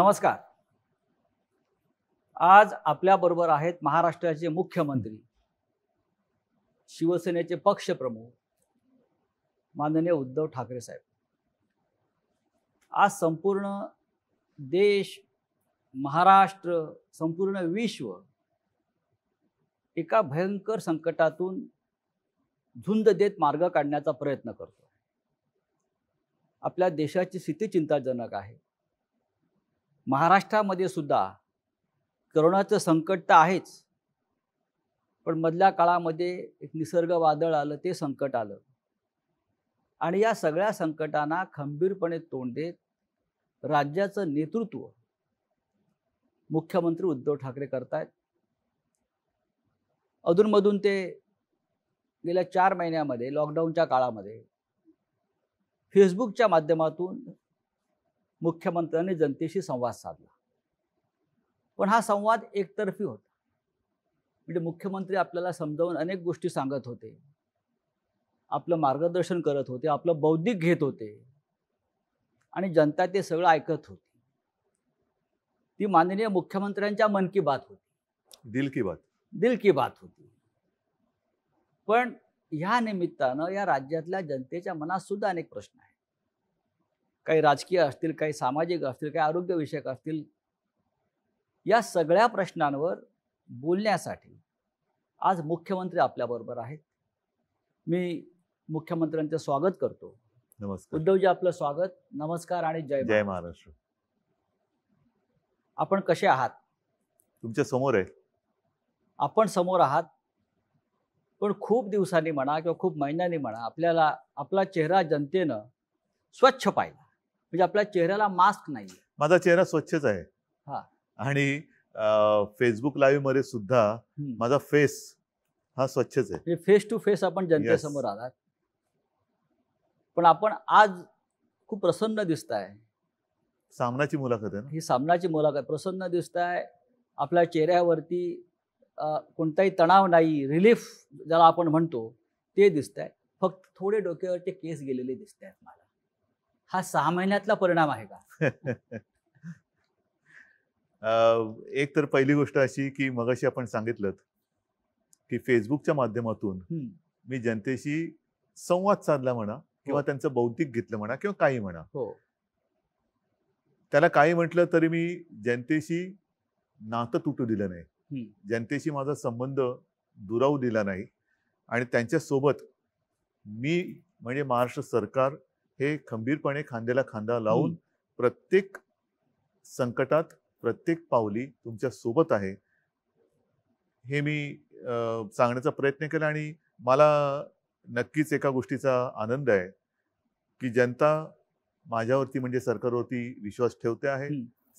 नमस्कार आज आपल्या आपल्याबरोबर आहेत महाराष्ट्राचे मुख्यमंत्री शिवसेनेचे पक्षप्रमुख माननीय उद्धव ठाकरे साहेब आज संपूर्ण देश महाराष्ट्र संपूर्ण विश्व एका भयंकर संकटातून झुंज देत मार्ग काढण्याचा प्रयत्न करतो आपल्या देशाची स्थिती चिंताजनक आहे महाराष्ट्रामध्ये सुद्धा करोनाचं संकट तर आहेच पण मधल्या काळामध्ये एक निसर्ग वादळ आलं ते संकट आलं आणि या सगळ्या संकटांना खंबीरपणे तोंड देत राज्याचं नेतृत्व मुख्यमंत्री उद्धव ठाकरे करतायत अधूनमधून ते गेल्या चार महिन्यामध्ये लॉकडाऊनच्या काळामध्ये फेसबुकच्या माध्यमातून मुख्यमंत्र्यांनी जनतेशी संवाद साधला पण हा संवाद एकतर्फी होता म्हणजे मुख्यमंत्री आपल्याला समजावून अनेक गोष्टी सांगत होते आपलं मार्गदर्शन करत होते आपलं बौद्धिक घेत होते आणि जनता ते सगळं ऐकत होती ती माननीय मुख्यमंत्र्यांच्या मन की बात होती दिल की बात दिल की बात होती पण ह्या निमित्तानं या राज्यातल्या जनतेच्या मनात सुद्धा अनेक प्रश्न आहेत काही राजकीय असतील काही सामाजिक असतील काही आरोग्यविषयक असतील या सगळ्या प्रश्नांवर बोलण्यासाठी आज मुख्यमंत्री आपल्याबरोबर आहेत मी मुख्यमंत्र्यांचं स्वागत करतो नमस्कार उद्धवजी आपलं स्वागत नमस्कार आणि जय जय महाराष्ट्र आपण कसे आहात तुमच्या समोर आहे आपण समोर आहात पण खूप दिवसांनी म्हणा किंवा खूप महिन्यांनी म्हणा आपल्याला आपला चेहरा जनतेनं स्वच्छ पाहिला म्हणजे आपल्या चेहऱ्याला मास्क नाही माझा चेहरा स्वच्छच आहे आणि फेसबुक लाईव्ह मध्ये सुद्धा माझा फेस हा स्वच्छच आहे फेस टू फेस आपण जनतेसमोर आलात पण आपण आज खूप प्रसन्न दिसत आहे सामनाची मुलाखत आहे ही सामनाची मुलाखत प्रसन्न दिसत आहे आपल्या चेहऱ्यावरती कोणताही तणाव नाही रिलीफ ज्याला आपण म्हणतो ते दिसत आहे फक्त थोडे डोक्यावरचे केस गेलेले दिसत आहेत मला हा सहा महिन्यातला परिणाम आहे का एक तर पहिली गोष्ट अशी की मगाशी आपण सांगितलं की फेसबुकच्या माध्यमातून मी जनतेशी संवाद साधला म्हणा किंवा हो. त्यांचं बौद्धिक घेतलं म्हणा किंवा काही म्हणा हो त्याला काही म्हटलं तरी मी जनतेशी नातं तुटू दिलं नाही जनतेशी माझा संबंध दुरावू दिला नाही आणि त्यांच्या सोबत मी म्हणजे महाराष्ट्र सरकार हे खंबीरपणे खांद्याला खांदा लावून प्रत्येक संकटात प्रत्येक पावली तुमच्या सोबत आहे हे मी सांगण्याचा प्रयत्न केला आणि मला नक्कीच एका गोष्टीचा आनंद आहे की जनता माझ्यावरती म्हणजे सरकारवरती विश्वास ठेवते आहे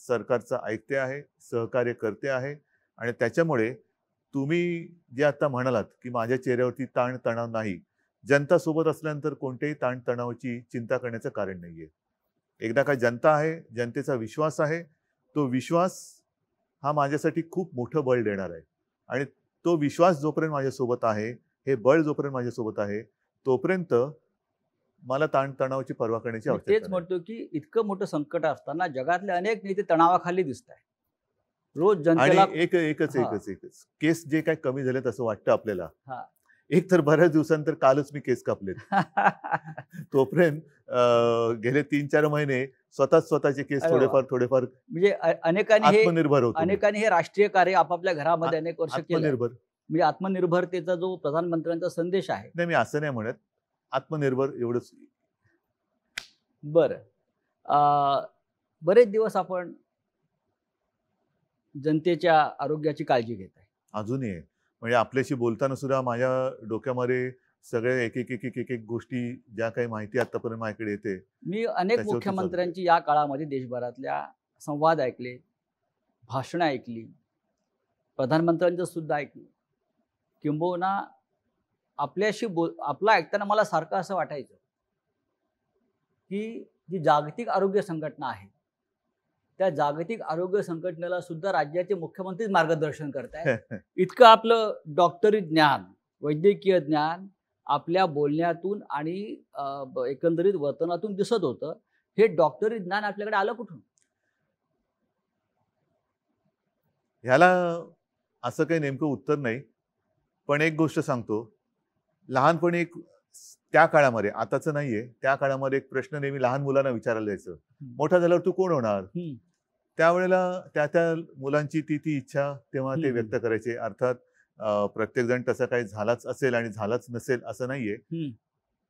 सरकारचं ऐकते आहे सहकार्य करते आहे आणि त्याच्यामुळे तुम्ही जे आता म्हणालात की माझ्या चेहऱ्यावरती ताण तणाव नाही जनता सोबत असल्यानंतर कोणत्याही ताणतणावाची चिंता करण्याचं कारण नाहीये एकदा का जनता आहे जनतेचा विश्वास आहे तो विश्वास हा माझ्यासाठी खूप मोठं बळ देणार आहे आणि तो विश्वास जोपर्यंत माझ्यासोबत आहे हे बळ जोपर्यंत माझ्यासोबत आहे तोपर्यंत मला ताणतणावाची पर्वा करण्याची तेच म्हणतो की इतकं मोठं संकट असताना जगातले अनेक नेते तणावाखाली दिसत आहे रोज जनतेला एक एकच एकच एकच केस जे काय कमी झाले तसं वाटतं आपल्याला एक तर बऱ्याच दिवसांतर कालच मी केस कापले तोपर्यंत गेले तीन चार महिने स्वतःच स्वतःचे केस थोडेफार थोडेफार म्हणजे अनेकांनी आत्मनिर्भर होते अनेकांनी हे राष्ट्रीय कार्य आपापल्या घरामध्ये अनेक वर्ष आत्मनिर्भर म्हणजे आत्मनिर्भरतेचा जो प्रधानमंत्र्यांचा संदेश आहे नाही मी असं नाही म्हणत आत्मनिर्भर एवढंच बर बरेच दिवस आपण जनतेच्या आरोग्याची काळजी घेत आहे अजूनही म्हणजे आपल्याशी बोलताना सुद्धा माझ्या डोक्यामध्ये सगळ्या एक एक एक एक एक एक गोष्टी ज्या काही माहिती आतापर्यंत माझ्याकडे येते मी अनेक मुख्यमंत्र्यांची या काळामध्ये देशभरातल्या संवाद ऐकले भाषणं ऐकली प्रधानमंत्र्यांचं सुद्धा ऐकलं किंबहुना आपल्याशी बोल आपला ऐकताना मला सारखं असं वाटायचं की जी जागतिक आरोग्य संघटना आहे त्या जागतिक आरोग्य संघटनेला सुद्धा राज्याचे मुख्यमंत्री मार्गदर्शन करतात इतकं आपलं डॉक्टरी ज्ञान वैद्यकीय ज्ञान आपल्या बोलण्यातून आणि एकंदरीत वर्तनातून दिसत होतं हे डॉक्टरी ज्ञान आपल्याकडे आलं कुठून ह्याला असं काही नेमकं उत्तर नाही पण एक गोष्ट सांगतो लहानपणी एक त्या काळामध्ये आताचं नाहीये त्या काळामध्ये एक प्रश्न नेहमी लहान मुलांना विचारायला जायचं मोठा झाल्यावर तू कोण होणार त्यावेळेला त्या त्या मुलांची ती ती इच्छा तेव्हा ते व्यक्त करायचे अर्थात प्रत्येक जण तसा काही झालाच असेल आणि झालाच नसेल असं नाहीये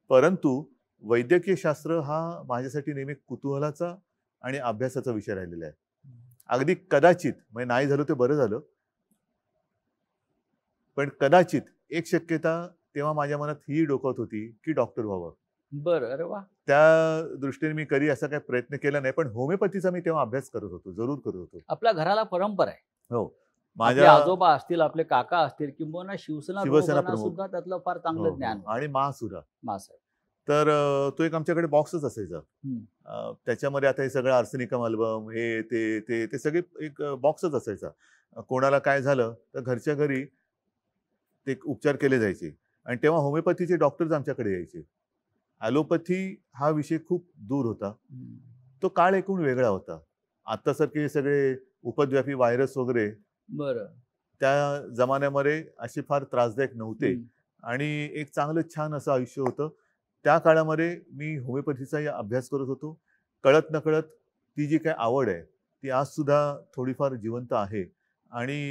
परंतु वैद्यकीय शास्त्र हा माझ्यासाठी नेहमी कुतूहलाचा आणि अभ्यासाचा विषय राहिलेला आहे अगदी कदाचित म्हणजे नाही झालं ते बरं झालं पण कदाचित एक शक्यता तेव्हा माझ्या मनात ही डोकत होती की डॉक्टर व्हावं बरं अरे वा त्या दृष्टीने मी कधी असा काही प्रयत्न केला नाही पण होमिओपॅथीचा मी तेव्हा अभ्यास करत होतो जरूर करत होतो आपल्या घराला परंपरा आहे हो माझ्या आजोबा असतील आपले काका असतील किंवा शिवसेना शिवसेना सुद्धा त्यातलं फार हो, चांगलं हो. ज्ञान आणि महासुरा तर तो एक आमच्याकडे बॉक्सच असायचा त्याच्यामध्ये आता हे सगळं आर्सेनिकम अल्बम हे ते ते ते सगळे एक बॉक्सच असायचा कोणाला काय झालं तर घरच्या घरी ते उपचार केले जायचे आणि तेव्हा होमिओपॅथीचे डॉक्टर्स आमच्याकडे यायचे ॲलोपॅथी हा विषय खूप दूर होता तो काळ एकूण वेगळा होता आत्तासारखे सगळे उपद्व्यापी व्हायरस वगैरे बरं त्या जमान्यामध्ये असे फार त्रासदायक नव्हते आणि एक चांगलं छान असं आयुष्य होतं त्या काळामध्ये मी होमिओपॅथीचा अभ्यास करत होतो कळत नकळत ती जी काही आवड आहे ती आज सुद्धा थोडीफार जिवंत आहे आणि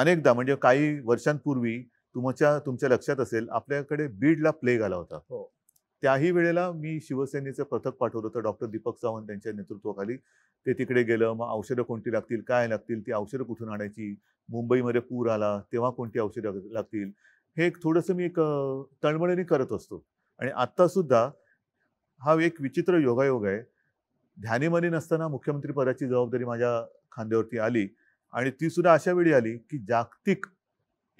अनेकदा म्हणजे काही वर्षांपूर्वी तुमच्या तुमच्या लक्षात असेल आपल्याकडे बीडला प्लेग आला होता हो. त्याही वेळेला मी शिवसेनेचं पथक पाठवलं होतं डॉक्टर दीपक सावंत त्यांच्या नेतृत्वाखाली ते तिकडे गेलं मग औषधं कोणती लागतील काय लागतील ती औषधं कुठून आणायची मुंबईमध्ये पूर आला तेव्हा कोणती औषधं लागतील हे एक थोडंसं मी एक तळमळीने करत असतो आणि आत्तासुद्धा हा एक विचित्र योगायोग आहे ध्यानीमनी नसताना मुख्यमंत्री पदाची जबाबदारी माझ्या खांद्यावरती आली आणि ती सुद्धा अशा वेळी आली की जागतिक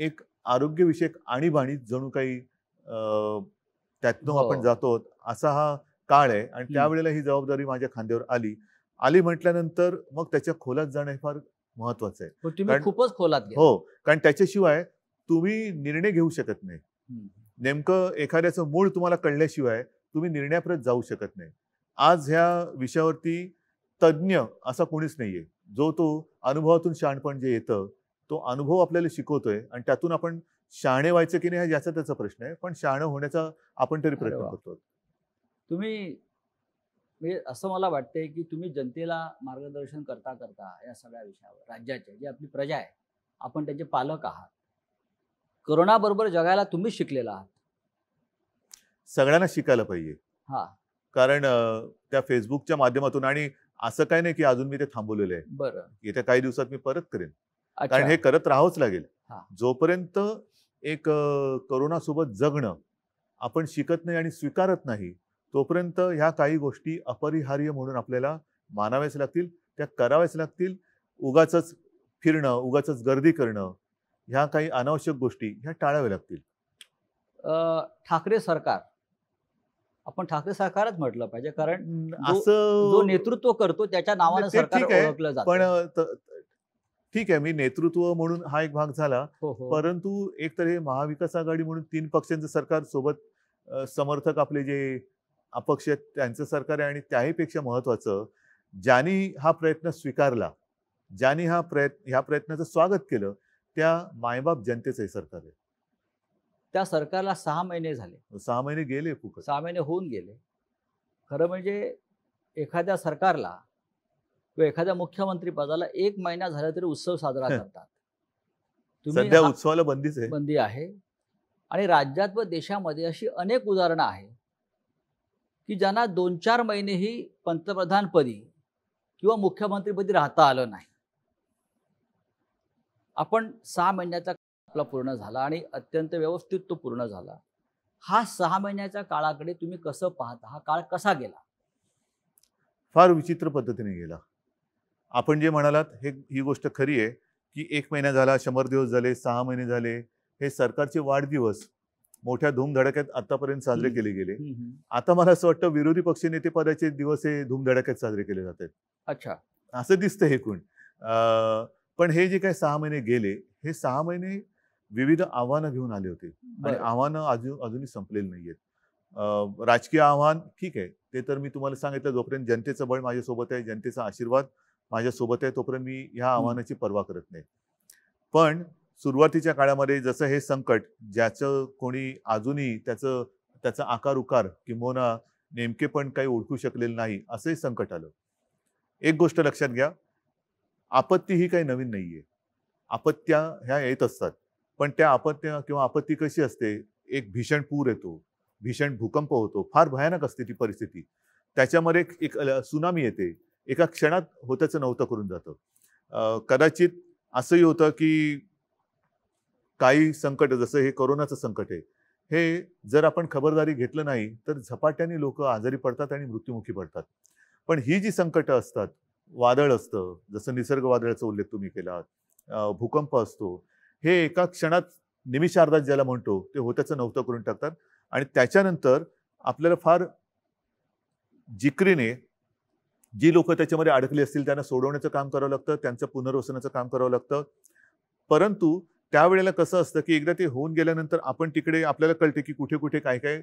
एक आरोग्यविषयक आणीबाणी जणू काही त्यातनं आपण हो. जातो असा हा काळ आहे आणि त्यावेळेला ही जबाबदारी माझ्या खांद्यावर आली आली म्हटल्यानंतर मग त्याच्या खोलात जाणं हे फार महत्वाचं आहे हो, खूपच खोलात हो कारण त्याच्याशिवाय तुम्ही निर्णय घेऊ शकत नाही नेमकं एखाद्याचं मूळ तुम्हाला कळल्याशिवाय तुम्ही निर्णयाप्रत जाऊ शकत नाही आज ह्या विषयावरती तज्ज्ञ असा कोणीच नाहीये जो तो अनुभवातून शहाणपण जे येतं तो अनुभव आपल्याला शिकवतोय आणि त्यातून आपण शहाणे व्हायचं की नाही याचा त्याचा प्रश्न आहे पण शहाणं होण्याचा आपण तरी प्रयत्न करतो तुम्ही म्हणजे असं मला वाटतंय की तुम्ही जनतेला मार्गदर्शन करता करता या सगळ्या विषयावर राज्याच्या जी आपली प्रजा आहे आपण त्याचे पालक आहात बरोबर जगायला तुम्ही शिकलेला आहात सगळ्यांना शिकायला पाहिजे हा कारण त्या फेसबुकच्या माध्यमातून आणि असं काय नाही की अजून मी ते थांबवलेलं आहे बरं येत्या काही दिवसात मी परत करेन कारण हे करत राहावंच लागेल जोपर्यंत एक सोबत जगणं आपण शिकत नाही आणि स्वीकारत नाही तोपर्यंत ह्या काही गोष्टी अपरिहार्य म्हणून आपल्याला मानाव्याच लागतील त्या कराव्याच लागतील उगाच फिरणं उगाच गर्दी करणं ह्या काही अनावश्यक गोष्टी ह्या टाळाव्या लागतील ठाकरे सरकार आपण ठाकरे सरकारच म्हटलं पाहिजे कारण असं नेतृत्व करतो त्याच्या म्हणजे नावाने सरकार ओळखलं पण ठीक आहे मी नेतृत्व म्हणून हा एक भाग झाला हो, हो. परंतु एक तर हे महाविकास आघाडी म्हणून तीन पक्षांचं सरकार सोबत समर्थक आपले जे अपक्ष त्यांचं सरकार आहे आणि त्याही पेक्षा महत्वाचं ज्यांनी हा प्रयत्न स्वीकारला ज्यांनी हा प्रयत्न ह्या प्रयत्नाचं स्वागत केलं त्या मायबाप जनतेचं हे सरकार आहे त्या सरकारला सहा महिने झाले सहा महिने गेले फुकट सहा महिने होऊन गेले खरं म्हणजे एखाद्या सरकारला एखाद्या मुख्यमंत्री पदाला एक महिना झाला तरी उत्सव साजरा करतात तुम्ही उत्सवाला बंदीच आहे बंदी आहे आणि राज्यात व देशामध्ये अशी अनेक उदाहरणं आहेत की ज्यांना दोन चार महिनेही पंतप्रधानपदी किंवा मुख्यमंत्रीपदी राहता आलं नाही आपण सहा महिन्याचा आपला पूर्ण झाला आणि अत्यंत व्यवस्थित तो पूर्ण झाला हा सहा महिन्याच्या काळाकडे तुम्ही कसं पाहता हा काळ कसा गेला फार विचित्र पद्धतीने गेला आपण जे म्हणालात हे ही गोष्ट खरी आहे की एक महिना झाला शंभर दिवस झाले सहा महिने झाले हे सरकारचे वाढदिवस मोठ्या धूमधडाक्यात आतापर्यंत साजरे केले गेले आता मला असं वाटतं विरोधी पक्षनेते पदाचे दिवस हे धूमधडाक्यात साजरे केले जात आहेत अच्छा असं दिसतं हे कोण पण हे जे काही सहा महिने गेले हे सहा महिने विविध आव्हानं घेऊन आले होते आणि आव्हानं अजून अजूनही संपलेली आहेत राजकीय आव्हान ठीक आहे ते तर मी तुम्हाला सांगितलं जोपर्यंत जनतेचं बळ माझ्यासोबत आहे जनतेचा आशीर्वाद माझ्यासोबत आहे तोपर्यंत मी ह्या आव्हानाची पर्वा करत नाही पण सुरुवातीच्या काळामध्ये जसं हे संकट ज्याचं कोणी अजूनही त्याचं त्याचा आकार उकार किंवा नेमके पण काही ओळखू शकलेलं नाही असंही संकट आलं एक गोष्ट लक्षात घ्या आपत्ती ही काही नवीन नाहीये आपत्त्या ह्या येत असतात पण त्या आपत्त्या किंवा आपत्ती कशी असते एक भीषण पूर येतो भीषण भूकंप होतो फार भयानक असते ती परिस्थिती त्याच्यामध्ये एक सुनामी येते एका क्षणात होत्याचं नव्हतं करून जातं कदाचित असंही होतं की काही संकट जसं हे कोरोनाचं संकट आहे हे जर आपण खबरदारी घेतलं नाही तर झपाट्याने लोक आजारी पडतात आणि मृत्युमुखी पडतात पण ही जी संकटं असतात वादळ असतं जसं निसर्ग वादळाचा उल्लेख तुम्ही केला भूकंप असतो हे एका क्षणात निमिषार्धात ज्याला म्हणतो ते होत्याचं नव्हतं करून टाकतात आणि त्याच्यानंतर आपल्याला फार जिकरीने जी लोक त्याच्यामध्ये अडकली असतील त्यांना सोडवण्याचं काम करावं लागतं त्यांचं पुनर्वसनाचं काम करावं लागतं परंतु त्यावेळेला कसं असतं की एकदा ते होऊन गेल्यानंतर आपण तिकडे आपल्याला कळते की कुठे कुठे काय काय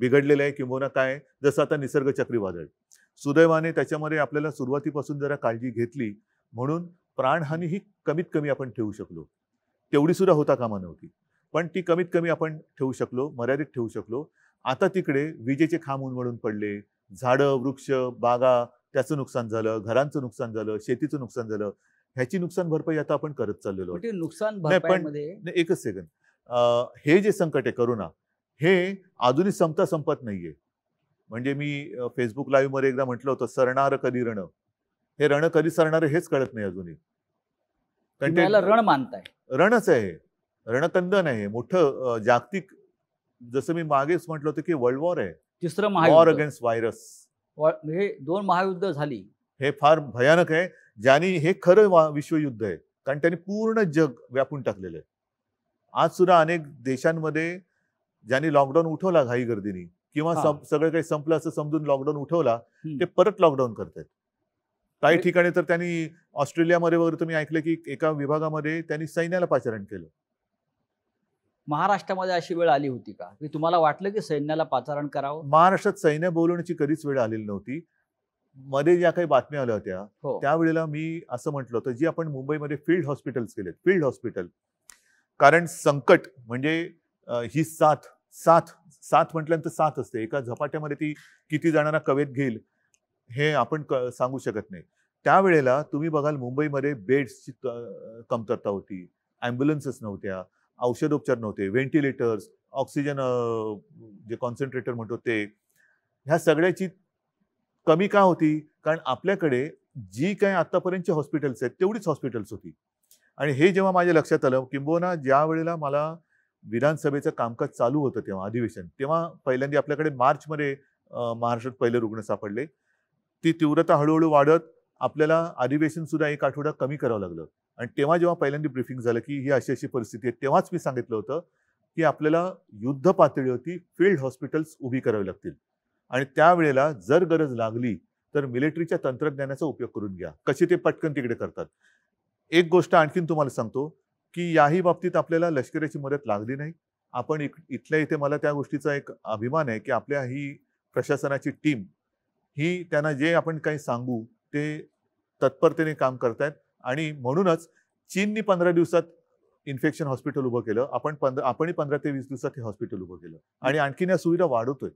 बिघडलेलं आहे किंवा काय जसं आता निसर्ग चक्रीवादळ सुदैवाने त्याच्यामध्ये आपल्याला सुरुवातीपासून जरा काळजी घेतली म्हणून प्राणहानी ही कमीत कमी आपण ठेवू शकलो तेवढी सुद्धा होता कामा नव्हती पण ती कमीत कमी आपण ठेवू शकलो मर्यादित ठेवू शकलो आता तिकडे विजेचे खांब उन्मळून पडले झाडं वृक्ष बागा त्याचं नुकसान झालं घरांचं नुकसान झालं शेतीचं नुकसान झालं ह्याची नुकसान भरपाई आता आपण करत चाललेलो म्हणजे नुकसान पण एकच सेकंद हे जे संकट आहे करोना हे अजूनही संपता संपत नाहीये म्हणजे मी फेसबुक लाईव्ह मध्ये एकदा म्हटलं होतं सरणार कधी रण हे रण कधी सरणार हेच कळत नाही अजूनही त्याला रण मानताय रणच आहे रणकंदन आहे मोठं जागतिक जसं मी मागेच म्हटलं होतं की वर्ल्ड वॉर आहे तिसरं महायुद्ध अगेन्स्ट व्हायरस हे दोन महायुद्ध झाली हे फार भयानक आहे ज्यांनी हे खरं विश्वयुद्ध आहे कारण त्यांनी पूर्ण जग व्यापून टाकलेलं आहे आज सुद्धा अनेक देशांमध्ये ज्यांनी लॉकडाऊन उठवला घाई गर्दीनी किंवा सगळं काही संपलं असं समजून लॉकडाऊन उठवला ते परत लॉकडाऊन करतायत काही ठिकाणी तर त्यांनी ऑस्ट्रेलियामध्ये वगैरे तुम्ही ऐकलं की एका विभागामध्ये त्यांनी सैन्याला पाचारण केलं महाराष्ट्रामध्ये अशी वेळ आली होती का की तुम्हाला वाटलं की सैन्याला पाचारण करावं महाराष्ट्रात सैन्य बोलवण्याची कधीच वेळ आलेली नव्हती मध्ये ज्या काही बातम्या आल्या होत्या हो. त्यावेळेला मी असं म्हटलं होतं जी आपण मुंबईमध्ये फील्ड हॉस्पिटल्स केलेत फील्ड हॉस्पिटल कारण संकट म्हणजे ही साथ साथ साथ म्हटल्यानंतर साथ असते एका झपाट्यामध्ये ती किती जणांना कवेत घेईल हे आपण सांगू शकत नाही त्यावेळेला तुम्ही बघाल मुंबईमध्ये बेड्सची कमतरता होती ॲम्ब्युलन्सेस नव्हत्या औषधोपचार नव्हते व्हेंटिलेटर्स ऑक्सिजन जे कॉन्सन्ट्रेटर म्हणतो ते ह्या सगळ्याची कमी का होती कारण आपल्याकडे जी काय आतापर्यंतची हॉस्पिटल्स आहेत तेवढीच हॉस्पिटल्स होती आणि हे जेव्हा माझ्या लक्षात आलं किंबहुना ज्या वेळेला मला विधानसभेचं कामकाज चालू होतं तेव्हा अधिवेशन तेव्हा पहिल्यांदा आपल्याकडे मार्चमध्ये महाराष्ट्रात पहिले रुग्ण सापडले ती तीव्रता हळूहळू वाढत आपल्याला अधिवेशनसुद्धा एक आठवडा कमी करावं लागलं आणि तेव्हा जेव्हा पहिल्यांदा ब्रीफिंग झालं की ही अशी अशी परिस्थिती आहे तेव्हाच मी सांगितलं होतं की आपल्याला युद्ध पातळीवरती फील्ड हॉस्पिटल्स उभी करावी लागतील आणि त्यावेळेला जर गरज लागली तर मिलिटरीच्या तंत्रज्ञानाचा उपयोग करून घ्या कसे ते पटकन तिकडे करतात एक गोष्ट आणखीन तुम्हाला सांगतो की याही बाबतीत आपल्याला लष्कराची मदत लागली नाही आपण इक इथल्या इथे मला त्या गोष्टीचा एक अभिमान आहे की आपल्या ही प्रशासनाची टीम ही त्यांना जे आपण काही सांगू ते तत्परतेने काम करतायत आणि म्हणूनच चीननी पंधरा दिवसात इन्फेक्शन हॉस्पिटल उभं केलं आपण पंधरा आपण पंधरा ते वीस दिवसात हे हॉस्पिटल उभं केलं आणि आणखीन या सुविधा वाढवतोय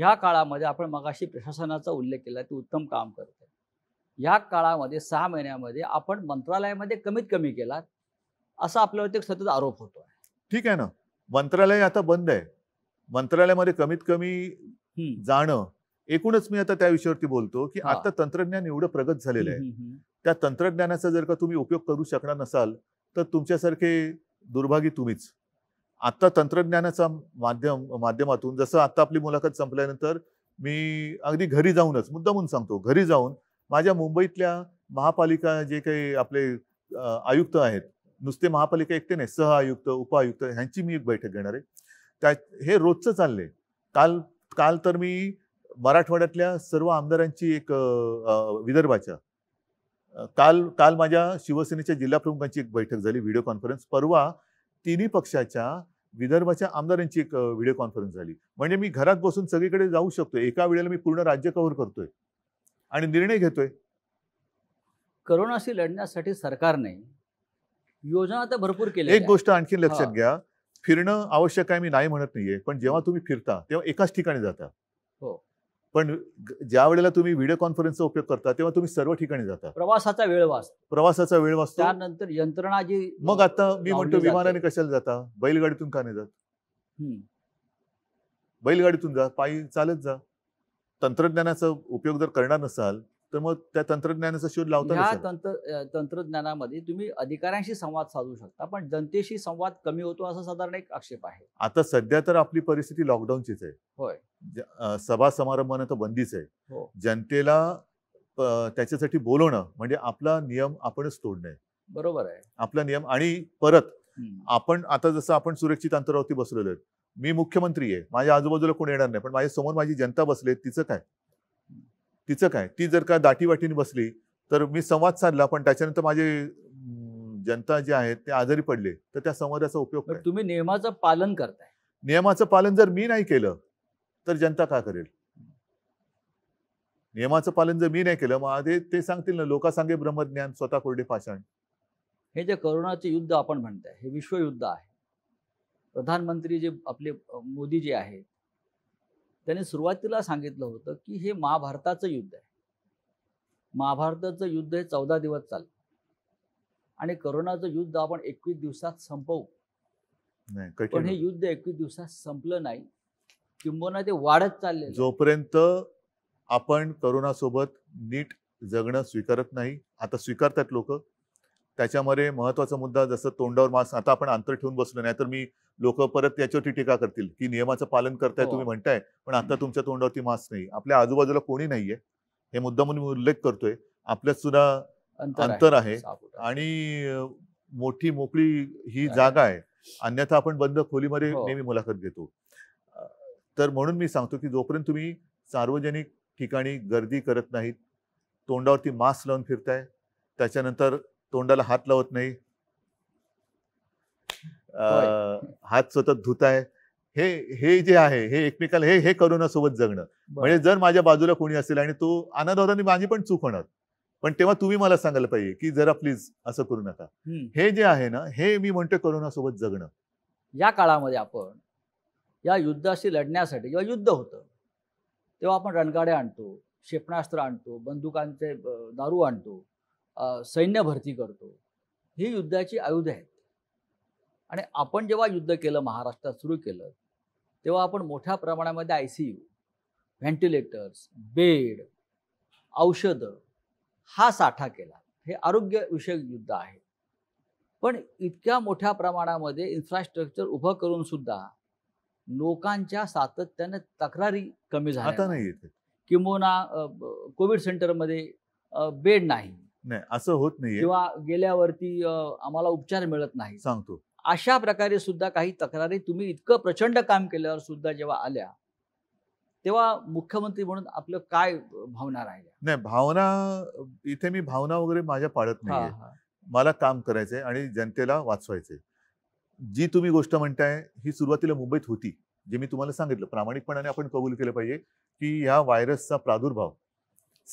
या काळामध्ये आपण मगाशी प्रशासनाचा उल्लेख केला ते उत्तम काम आहे या काळामध्ये सहा महिन्यामध्ये आपण मंत्रालयामध्ये कमीत कमी केला असा एक सतत आरोप होतो ठीक आहे ना मंत्रालय आता बंद आहे मंत्रालयामध्ये कमीत कमी जाणं एकूणच मी आता त्या विषयावरती बोलतो की आता तंत्रज्ञान एवढं प्रगत झालेलं आहे त्या तंत्रज्ञानाचा जर का तुम्ही उपयोग करू शकणार नसाल तर तुमच्यासारखे दुर्भागी तुम्हीच आता तंत्रज्ञानाचा माध्यम माध्यमातून जसं आता आपली मुलाखत संपल्यानंतर मी अगदी घरी जाऊनच मुद्दामून सांगतो घरी जाऊन माझ्या मुंबईतल्या महापालिका जे काही आपले आयुक्त आहेत नुसते महापालिका एकटे नाही सह आयुक्त उपआयुक्त ह्यांची मी एक बैठक घेणार आहे त्या हे रोजचं चालले काल काल तर मी मराठवाड्यातल्या सर्व आमदारांची एक विदर्भाच्या काल काल माझ्या शिवसेनेच्या जिल्हाप्रमुखांची एक बैठक झाली व्हिडिओ कॉन्फरन्स परवा तिन्ही पक्षाच्या विदर्भाच्या आमदारांची एक व्हिडिओ कॉन्फरन्स झाली म्हणजे मी घरात बसून सगळीकडे जाऊ शकतो एका वेळेला मी पूर्ण राज्य कव्हर करतोय आणि निर्णय घेतोय करोनाशी लढण्यासाठी सरकारने योजना तर भरपूर केली एक गोष्ट आणखी लक्षात घ्या फिरणं आवश्यक आहे मी नाही म्हणत नाहीये पण जेव्हा तुम्ही फिरता तेव्हा एकाच ठिकाणी जाता हो पण ज्या वेळेला तुम्ही व्हिडिओ कॉन्फरन्सचा उपयोग करता तेव्हा तुम्ही सर्व ठिकाणी जाता प्रवासाचा वेळ वाचतो प्रवासाचा वेळ वाचतो त्यानंतर यंत्रणा जी मग आता मी म्हणतो विमानाने कशाला जाता बैलगाडीतून का नाही जात बैलगाडीतून जा पायी चालत जा तंत्रज्ञानाचा उपयोग जर करणार नसाल तर मग त्या तंत्रज्ञानाचा शोध लावता तंत्र तंत्रज्ञानामध्ये तुम्ही अधिकाऱ्यांशी संवाद साधू शकता पण जनतेशी संवाद कमी होतो असा साधारण एक आक्षेप आहे आता सध्या तर आपली परिस्थिती लॉकडाऊनचीच आहे होय सभा समारंभाने तर बंदीच आहे हो जनतेला त्याच्यासाठी बोलवणं म्हणजे आपला नियम आपणच तोडणे बरोबर आहे आपला नियम आणि परत आपण आता जसं आपण सुरक्षित अंतरावरती बसलेलो मी मुख्यमंत्री आहे माझ्या आजूबाजूला कोण येणार नाही पण माझ्या समोर माझी जनता बसले तिचं काय तिचं काय ती जर का दाटीवाटीने बसली तर मी संवाद साधला पण त्याच्यानंतर माझे जनता जे आहेत ते आजारी पडले तर त्या संवादाचा उपयोग तुम्ही नियमाचं पालन करताय नियमाचं पालन जर मी नाही केलं तर जनता का करेल नियमाचं पालन जर मी नाही केलं मग आधी ते सांगतील ना लोका सांगे ब्रह्मज्ञान स्वतः कोरडे पाषाण हे जे करोनाचे युद्ध आपण म्हणताय हे विश्वयुद्ध आहे प्रधानमंत्री जे आपले मोदी जे आहेत त्याने सुरुवातीला सांगितलं होतं की हे महाभारताचं युद्ध आहे महाभारताचं युद्ध हे चौदा दिवस चाललं आणि करोनाचं युद्ध आपण एकवीस दिवसात संपवू पण हे युद्ध एकवीस दिवसात संपलं नाही किंबोना ते वाढत चालले जोपर्यंत आपण करोनासोबत नीट जगणं स्वीकारत नाही आता स्वीकारतात लोक त्याच्यामध्ये महत्वाचा मुद्दा जसं तोंडावर मास्क आता आपण अंतर ठेवून बसलो नाही तर मी लोक परत त्याच्यावरती टीका करतील की नियमाचं पालन करताय हो. तुम्ही म्हणताय पण आता तुमच्या तोंडावरती मास्क नाही आपल्या आजूबाजूला कोणी नाहीये हे मुद्दा म्हणून मी उल्लेख करतोय आपल्यात सुद्धा अंतर आहे आणि मोठी मोकळी ही जागा आहे अन्यथा आपण बंद खोलीमध्ये हो. नेहमी मुलाखत घेतो तर म्हणून मी सांगतो की जोपर्यंत तुम्ही सार्वजनिक ठिकाणी गर्दी करत नाहीत तोंडावरती मास्क लावून फिरताय त्याच्यानंतर तोंडाला हात लावत नाही हात सतत धुत आहे हे हे जे आहे हे एकमेकाला हे हे करोना सोबत जगणं म्हणजे जर माझ्या बाजूला कोणी असेल आणि तो आनंद होता माझी पण चूक होणार पण तेव्हा तुम्ही मला सांगायला पाहिजे की जरा प्लीज असं करू नका हे जे आहे ना हे मी म्हणतो करोना सोबत जगणं या काळामध्ये आपण या युद्धाशी लढण्यासाठी जेव्हा युद्ध होतं तेव्हा आपण रणगाड्या आणतो क्षेपणास्त्र आणतो बंदुकांचे दारू आणतो सैन्य भरती करतो ही युद्धाची आयुध आहेत आणि आपण जेव्हा युद्ध केलं महाराष्ट्रात सुरू केलं तेव्हा आपण मोठ्या प्रमाणामध्ये I C U ventilators bed औषधं हा साठा केला हे आरोग्यविषयक युद्ध आहे पण इतक्या मोठ्या प्रमाणामध्ये इन्फ्रास्ट्रक्चर उभं करून सुद्धा लोकांच्या सातत्याने तक्रारी कमी झाल्या नाही किंबहुना कोविड सेंटरमध्ये बेड नाही असं होत नाही किंवा गेल्यावरती आम्हाला उपचार मिळत नाही सांगतो अशा प्रकारे सुद्धा काही तक्रारी तुम्ही इतकं प्रचंड काम केल्यावर सुद्धा जेव्हा आल्या तेव्हा मुख्यमंत्री म्हणून आपलं काय भावना राहिल्या नाही भावना इथे मी भावना वगैरे माझ्या पाळत नाही मला काम करायचंय आणि जनतेला वाचवायचंय जी तुम्ही गोष्ट म्हणताय ही सुरुवातीला मुंबईत होती जे मी तुम्हाला सांगितलं प्रामाणिकपणाने आपण कबूल केलं पाहिजे की ह्या व्हायरसचा प्रादुर्भाव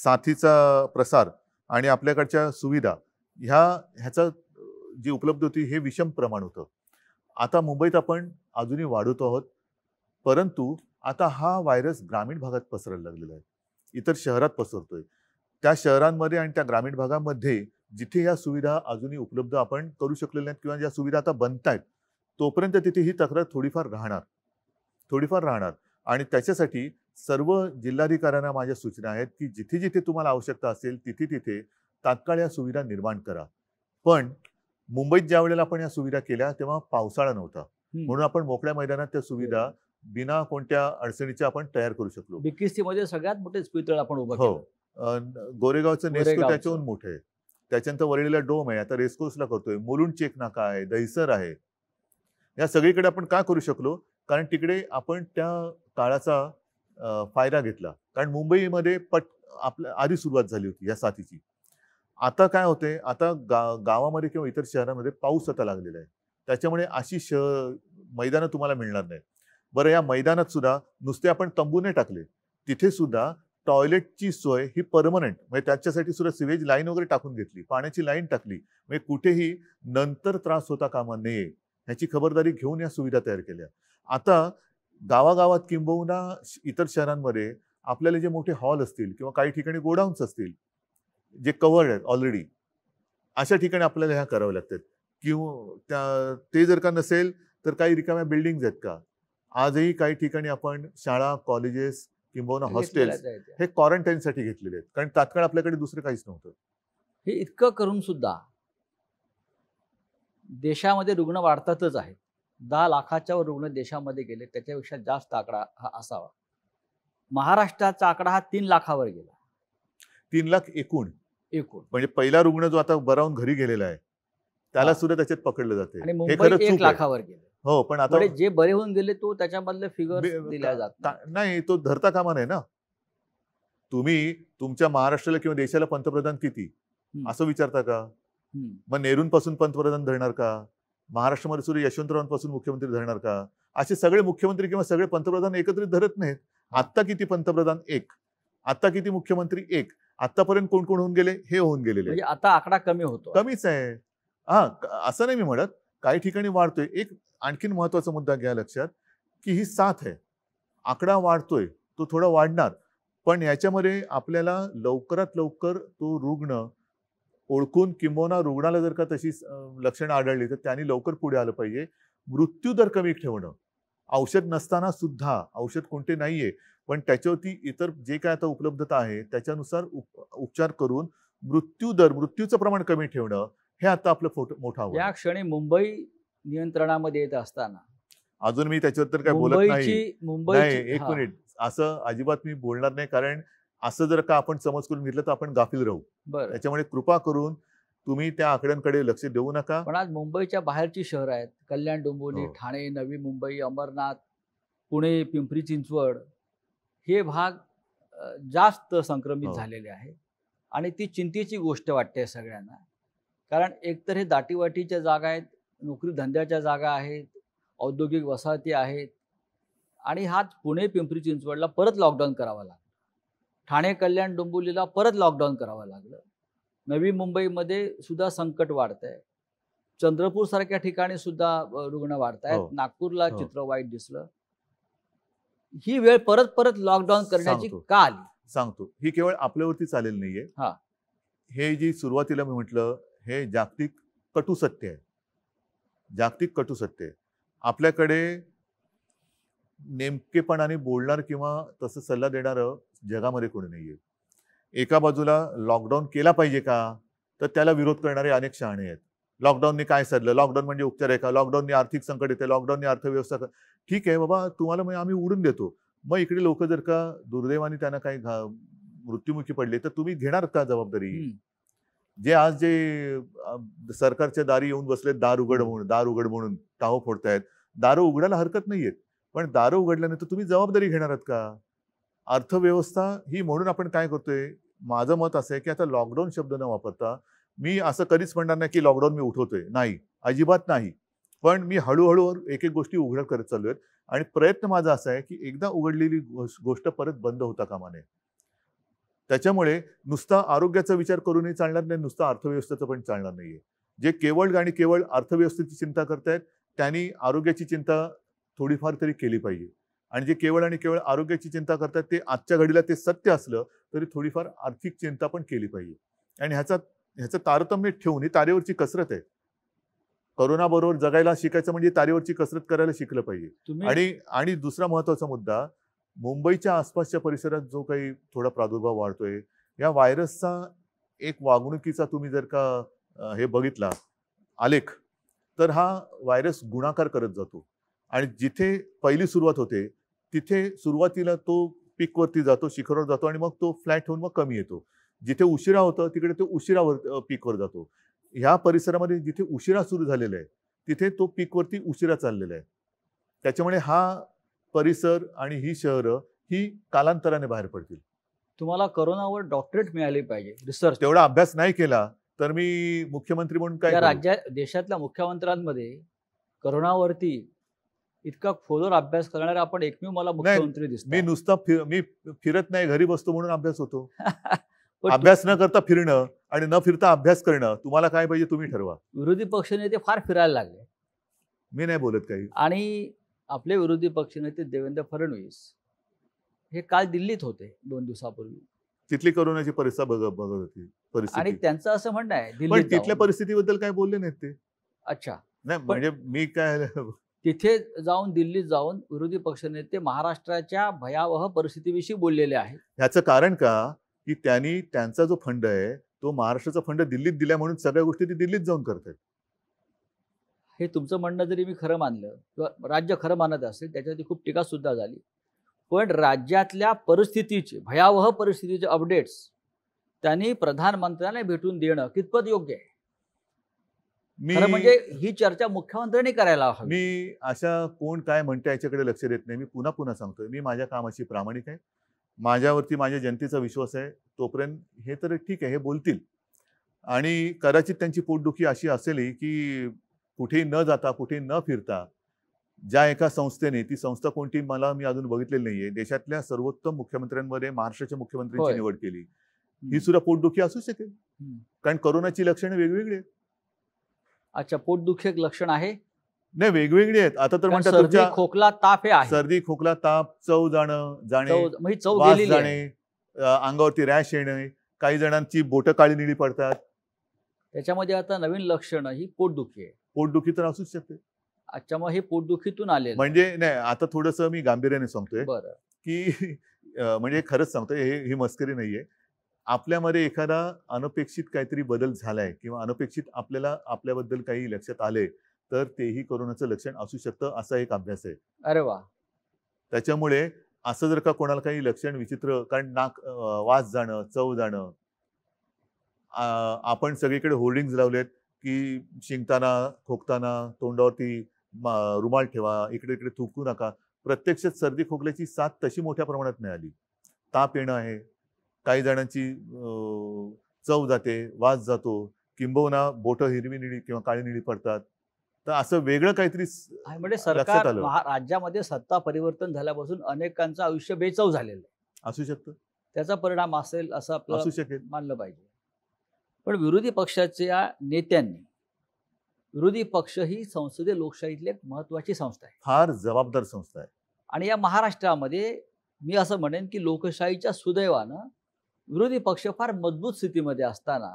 साथीचा प्रसार आणि आपल्याकडच्या सुविधा ह्या ह्याचा जी उपलब्ध होती हे विषम प्रमाण होतं आता मुंबईत आपण अजूनही वाढवतो आहोत परंतु आता हा व्हायरस ग्रामीण भागात पसरायला लागलेला आहे इतर शहरात पसरतोय त्या शहरांमध्ये आणि त्या ग्रामीण भागामध्ये जिथे या सुविधा अजूनही उपलब्ध आपण करू शकलेल्या नाहीत किंवा ज्या सुविधा आता आहेत तोपर्यंत तिथे ही तक्रार थोडीफार राहणार थोडीफार राहणार आणि त्याच्यासाठी सर्व जिल्हाधिकाऱ्यांना माझ्या सूचना आहेत की जिथे जिथे तुम्हाला आवश्यकता असेल तिथे तिथे तात्काळ या सुविधा निर्माण करा पण मुंबईत ज्या वेळेला आपण या सुविधा केल्या तेव्हा पावसाळा नव्हता म्हणून आपण मोकळ्या मैदानात त्या सुविधा बिना कोणत्या अडचणीच्या आपण तयार करू शकलो बीकेसी मध्ये सगळ्यात मोठे स्पितळ आपण उभं हो गोरेगावचं नेस्को त्याच्याहून मोठे आहे त्याच्यानंतर वरळीला डोम आहे आता ला करतोय मुलुंड चेक नाका आहे दहिसर आहे या सगळीकडे आपण का करू शकलो कारण तिकडे आपण त्या काळाचा फायदा घेतला कारण मुंबईमध्ये पट आपल्या आधी सुरुवात झाली होती या साथीची आता काय होते आता गा गावामध्ये किंवा इतर शहरामध्ये पाऊस आता लागलेला आहे त्याच्यामुळे अशी श मैदानं तुम्हाला मिळणार नाही बरं या मैदानात सुद्धा नुसते आपण तंबूने टाकले तिथे सुद्धा टॉयलेटची सोय ही परमनंट म्हणजे त्याच्यासाठी सुद्धा सिवेज लाईन वगैरे टाकून घेतली पाण्याची लाईन टाकली म्हणजे कुठेही नंतर त्रास होता कामा नये ह्याची खबरदारी घेऊन या सुविधा तयार केल्या आता गावागावात किंबहुना इतर शहरांमध्ये आपल्याला जे मोठे हॉल असतील किंवा काही ठिकाणी गोडाऊन्स असतील जे कवर्ड आहेत ऑलरेडी अशा ठिकाणी आपल्याला ह्या कराव्या लागतात किंवा त्या ते जर का नसेल तर काही रिकाम्या बिल्डिंग आहेत का आजही काही ठिकाणी आपण शाळा कॉलेजेस किंबहुना हॉस्टेल्स हे क्वारंटाईनसाठी घेतलेले आहेत कारण तात्काळ आपल्याकडे दुसरं काहीच नव्हतं हे इतकं करून सुद्धा देशामध्ये रुग्ण वाढतातच आहेत दहा लाखाच्या वर रुग्ण देशामध्ये गेले त्याच्यापेक्षा जास्त आकडा हा असावा महाराष्ट्राचा आकडा हा तीन लाखावर गेला तीन लाख एकूण एकूण म्हणजे पहिला रुग्ण जो आता बरावून घरी गेलेला आहे त्याला सुद्धा त्याच्यात पकडलं जाते लाखावर गेले हो पण आता म्हणजे जे बरे होऊन गेले तो त्याच्यामधले फिगर दिल्या जात नाही तो धरता कामा नाही ना तुम्ही तुमच्या महाराष्ट्राला किंवा देशाला पंतप्रधान किती असं विचारता का मग नेहरूंपासून पंतप्रधान धरणार का महाराष्ट्रामध्ये सुद्धा यशवंतरावांपासून मुख्यमंत्री धरणार का असे सगळे मुख्यमंत्री किंवा सगळे पंतप्रधान एकत्रित धरत नाहीत आत्ता किती पंतप्रधान एक आत्ता किती मुख्यमंत्री एक आतापर्यंत कोण कोण होऊन गेले हे होऊन गेलेले म्हणजे आता आकडा कमी होतो कमीच आहे हा असं नाही मी म्हणत काही ठिकाणी वाढतोय एक आणखीन महत्वाचा मुद्दा घ्या लक्षात की ही साथ आहे आकडा वाढतोय तो थोडा वाढणार पण याच्यामध्ये आपल्याला लवकरात लवकर तो रुग्ण ओळखून किंबहुना रुग्णाला जर का तशी लक्षणं आढळली तर त्यांनी लवकर पुढे आलं पाहिजे मृत्यू दर कमी ठेवणं औषध नसताना सुद्धा औषध कोणते नाहीये पण त्याच्यावरती इतर जे काय आता उपलब्धता आहे त्याच्यानुसार उपचार करून मृत्यू दर मृत्यूचं प्रमाण कमी ठेवणं हे आता आपलं फोटो मोठं या क्षणी मुंबई नियंत्रणामध्ये येत असताना अजून मी त्याच्यावर तर काय बोलत नाही मुंबई एक मिनिट असं अजिबात मी बोलणार नाही कारण असं जर का आपण समज करून घेतलं तर आपण गाफील राहू त्याच्यामुळे कृपा करून तुम्ही त्या आकड्यांकडे लक्ष देऊ नका पण आज मुंबईच्या बाहेरची शहर आहेत कल्याण डोंबिवली हो. ठाणे नवी मुंबई अमरनाथ पुणे पिंपरी चिंचवड हे भाग जास्त संक्रमित हो. झालेले आहे आणि ती चिंतेची गोष्ट वाटते सगळ्यांना कारण एकतर हे दाटीवाटीच्या जागा आहेत नोकरी धंद्याच्या जागा आहेत औद्योगिक वसाहती आहेत आणि हा पुणे पिंपरी चिंचवडला परत लॉकडाऊन करावा लागला ठाणे कल्याण डोंबिवलीला परत लॉकडाऊन करावं लागलं नवी मुंबईमध्ये सुद्धा संकट वाढत आहे चंद्रपूरसारख्या ठिकाणी सुद्धा रुग्ण वाढत आहेत हो. नागपूरला हो. चित्र वाईट दिसलं ही वेळ परत परत लॉकडाऊन करण्याची का आली सांगतो ही केवळ आपल्यावरती चालेल नाहीये हा. हे जी सुरुवातीला मी म्हटलं हे जागतिक कटू सत्य आहे जागतिक कटू सत्य आहे आपल्याकडे नेमकेपणाने बोलणार किंवा तसं सल्ला देणार जगामध्ये कोणी नाहीये एका बाजूला लॉकडाऊन केला पाहिजे का तर त्याला विरोध करणारे अनेक शहाणे आहेत लॉकडाऊनने काय साधलं लॉकडाऊन म्हणजे उपचार आहे का लॉकडाऊनने आर्थिक संकट येते लॉकडाऊनने अर्थव्यवस्था ठीक आहे बाबा तुम्हाला म्हणजे आम्ही उडून देतो मग इकडे लोक जर का दुर्दैवाने त्यांना काही मृत्युमुखी पडले तर तुम्ही घेणार का जबाबदारी जे आज जे सरकारच्या दारी येऊन बसलेत दार उघड म्हणून दार उघड म्हणून टाहो फोडतायत दारं उघडायला हरकत नाहीयेत पण दारं उघडल्यानंतर तुम्ही जबाबदारी घेणार आहात का अर्थव्यवस्था ही म्हणून आपण काय करतोय माझं मत असं आहे की आता लॉकडाऊन शब्द न वापरता मी असं कधीच म्हणणार नाही की लॉकडाऊन मी उठवतोय नाही अजिबात नाही पण मी हळूहळू एक एक गोष्टी उघड करत चालू आहेत आणि प्रयत्न माझा असा आहे की एकदा उघडलेली गोष्ट परत बंद होता कामा नये त्याच्यामुळे नुसता आरोग्याचा विचार करूनही चालणार नाही नुसता अर्थव्यवस्थेचं पण चालणार नाहीये जे केवळ आणि केवळ अर्थव्यवस्थेची चिंता करतायत त्यांनी आरोग्याची चिंता थोडीफार तरी केली पाहिजे आणि जे केवळ आणि केवळ आरोग्याची चिंता करतात ते आजच्या घडीला ते सत्य असलं तरी थोडीफार आर्थिक चिंता पण केली पाहिजे आणि ह्याचा ह्याचं तारतम्य ठेवून ही तारेवरची कसरत आहे करोना बरोबर जगायला शिकायचं म्हणजे तारेवरची कसरत करायला शिकलं पाहिजे आणि आणि दुसरा महत्वाचा मुद्दा मुंबईच्या आसपासच्या परिसरात जो काही थोडा प्रादुर्भाव वाढतोय या व्हायरसचा एक वागणुकीचा तुम्ही जर का हे बघितला आलेख तर हा व्हायरस गुणाकार करत जातो आणि जिथे पहिली सुरुवात होते तिथे सुरुवातीला तो पीकवरती जातो शिखरावर जातो आणि मग तो फ्लॅट होऊन मग कमी येतो जिथे उशिरा होतं तिकडे ते उशिरावर पीकवर जातो ह्या परिसरामध्ये जिथे उशिरा सुरू झालेला आहे तिथे तो पीकवरती उशिरा चाललेला आहे त्याच्यामुळे हा परिसर आणि ही शहरं ही कालांतराने बाहेर पडतील तुम्हाला करोनावर डॉक्टरेट मिळाली पाहिजे रिसर्च तेवढा अभ्यास नाही केला तर मी मुख्यमंत्री म्हणून काय राज्यात देशातल्या मुख्यमंत्र्यांमध्ये करोनावरती इतका खोलवर अभ्यास करणारा आपण एकमेव मला मुख्यमंत्री दिसतो मी नुसता फिर, मी फिरत नाही घरी बसतो म्हणून अभ्यास होतो अभ्यास न करता फिरणं आणि न फिरता अभ्यास करणं तुम्हाला काय पाहिजे तुम्ही ठरवा विरोधी पक्षनेते फार फिरायला लागले मी नाही बोलत काही आणि आपले विरोधी पक्षनेते देवेंद्र फडणवीस हे काल दिल्लीत होते दोन दिवसापूर्वी तिथली करोनाची परिस्थिती बघत होती आणि त्यांचं असं म्हणणं आहे पण तिथल्या परिस्थितीबद्दल काय बोलले नाहीत ते अच्छा नाही म्हणजे मी काय तिथे जाऊन दिल्लीत जाऊन विरोधी पक्षनेते महाराष्ट्राच्या भयावह परिस्थितीविषयी बोललेले आहेत ह्याचं कारण का की त्यांनी त्यांचा जो फंड आहे तो महाराष्ट्राचा फंड दिल्लीत दिला म्हणून सगळ्या गोष्टी ती दिल्लीत जाऊन करतात हे तुमचं म्हणणं जरी मी खरं मानलं किंवा राज्य खरं मानत असेल त्याच्यावरती खूप टीका सुद्धा झाली पण राज्यातल्या परिस्थितीचे भयावह परिस्थितीचे अपडेट्स त्यांनी प्रधानमंत्र्यांना भेटून देणं कितपत योग्य आहे मी म्हणजे ही चर्चा मुख्यमंत्र्यांनी करायला हवी मी अशा कोण काय म्हणतो याच्याकडे लक्ष देत नाही मी पुन्हा पुन्हा सांगतोय मी माझ्या कामाची प्रामाणिक आहे माझ्यावरती माझ्या जनतेचा विश्वास आहे तोपर्यंत हे तर ठीक आहे हे बोलतील आणि कदाचित त्यांची पोटदुखी अशी असेल की कुठे न जाता कुठे न फिरता ज्या एका संस्थेने ती संस्था कोणती मला मी अजून बघितलेली नाहीये देशातल्या सर्वोत्तम मुख्यमंत्र्यांमध्ये महाराष्ट्राच्या मुख्यमंत्र्यांची निवड केली ही सुद्धा पोटदुखी असू शकेल कारण करोनाची लक्षणं वेगवेगळी अच्छा पोटदुखी एक लक्षण आहे नाही वेगवेगळी आहेत आता तर म्हणतात तुमच्या खोकला ताप हे सर्दी खोकला ताप चव जाणं जाणे चव म्हणजे जाणे अंगावरती रॅश येणे काही जणांची बोट काळी निळी पडतात त्याच्यामध्ये आता नवीन लक्षणं ही पोटदुखी आहे पोटदुखी तर असूच शकते अच्छा मग हे पोटदुखीतून आले म्हणजे नाही आता थोडस मी गांभीर्याने सांगतोय की म्हणजे खरंच सांगतोय हे ही मस्करी नाहीये आपल्यामध्ये एखादा अनपेक्षित काहीतरी बदल झालाय किंवा अनपेक्षित आपल्याला आपल्याबद्दल काही लक्षात आले तर तेही कोरोनाचं लक्षण असू शकतं असा एक अभ्यास आहे अरे वा त्याच्यामुळे असं जर का कोणाला काही लक्षण विचित्र कारण नाक वास जाणं चव जाणं आपण सगळीकडे होर्डिंग लावलेत की शिंकताना खोकताना तोंडावरती रुमाल ठेवा इकडे इकडे थुकू नका प्रत्यक्षात सर्दी खोकल्याची साथ तशी मोठ्या प्रमाणात मिळाली ताप येणं आहे काही जणांची चव जाते वास जातो किंबहुना बोट हिरवी निळी किंवा काळी निळी पडतात तर असं वेगळं काहीतरी म्हणजे सरकार राज्यामध्ये सत्ता परिवर्तन झाल्यापासून अनेकांचं आयुष्य बेचाव झालेलं आहे असू शकतं त्याचा परिणाम असेल असं आपलं असू शकेल मानलं पाहिजे पण विरोधी पक्षाच्या नेत्यांनी विरोधी पक्ष ही संसदीय लोकशाहीतली एक महत्वाची संस्था आहे फार जबाबदार संस्था आहे आणि या महाराष्ट्रामध्ये मी असं म्हणेन की लोकशाहीच्या सुदैवानं विरोधी पक्ष फार मजबूत स्थितीमध्ये असताना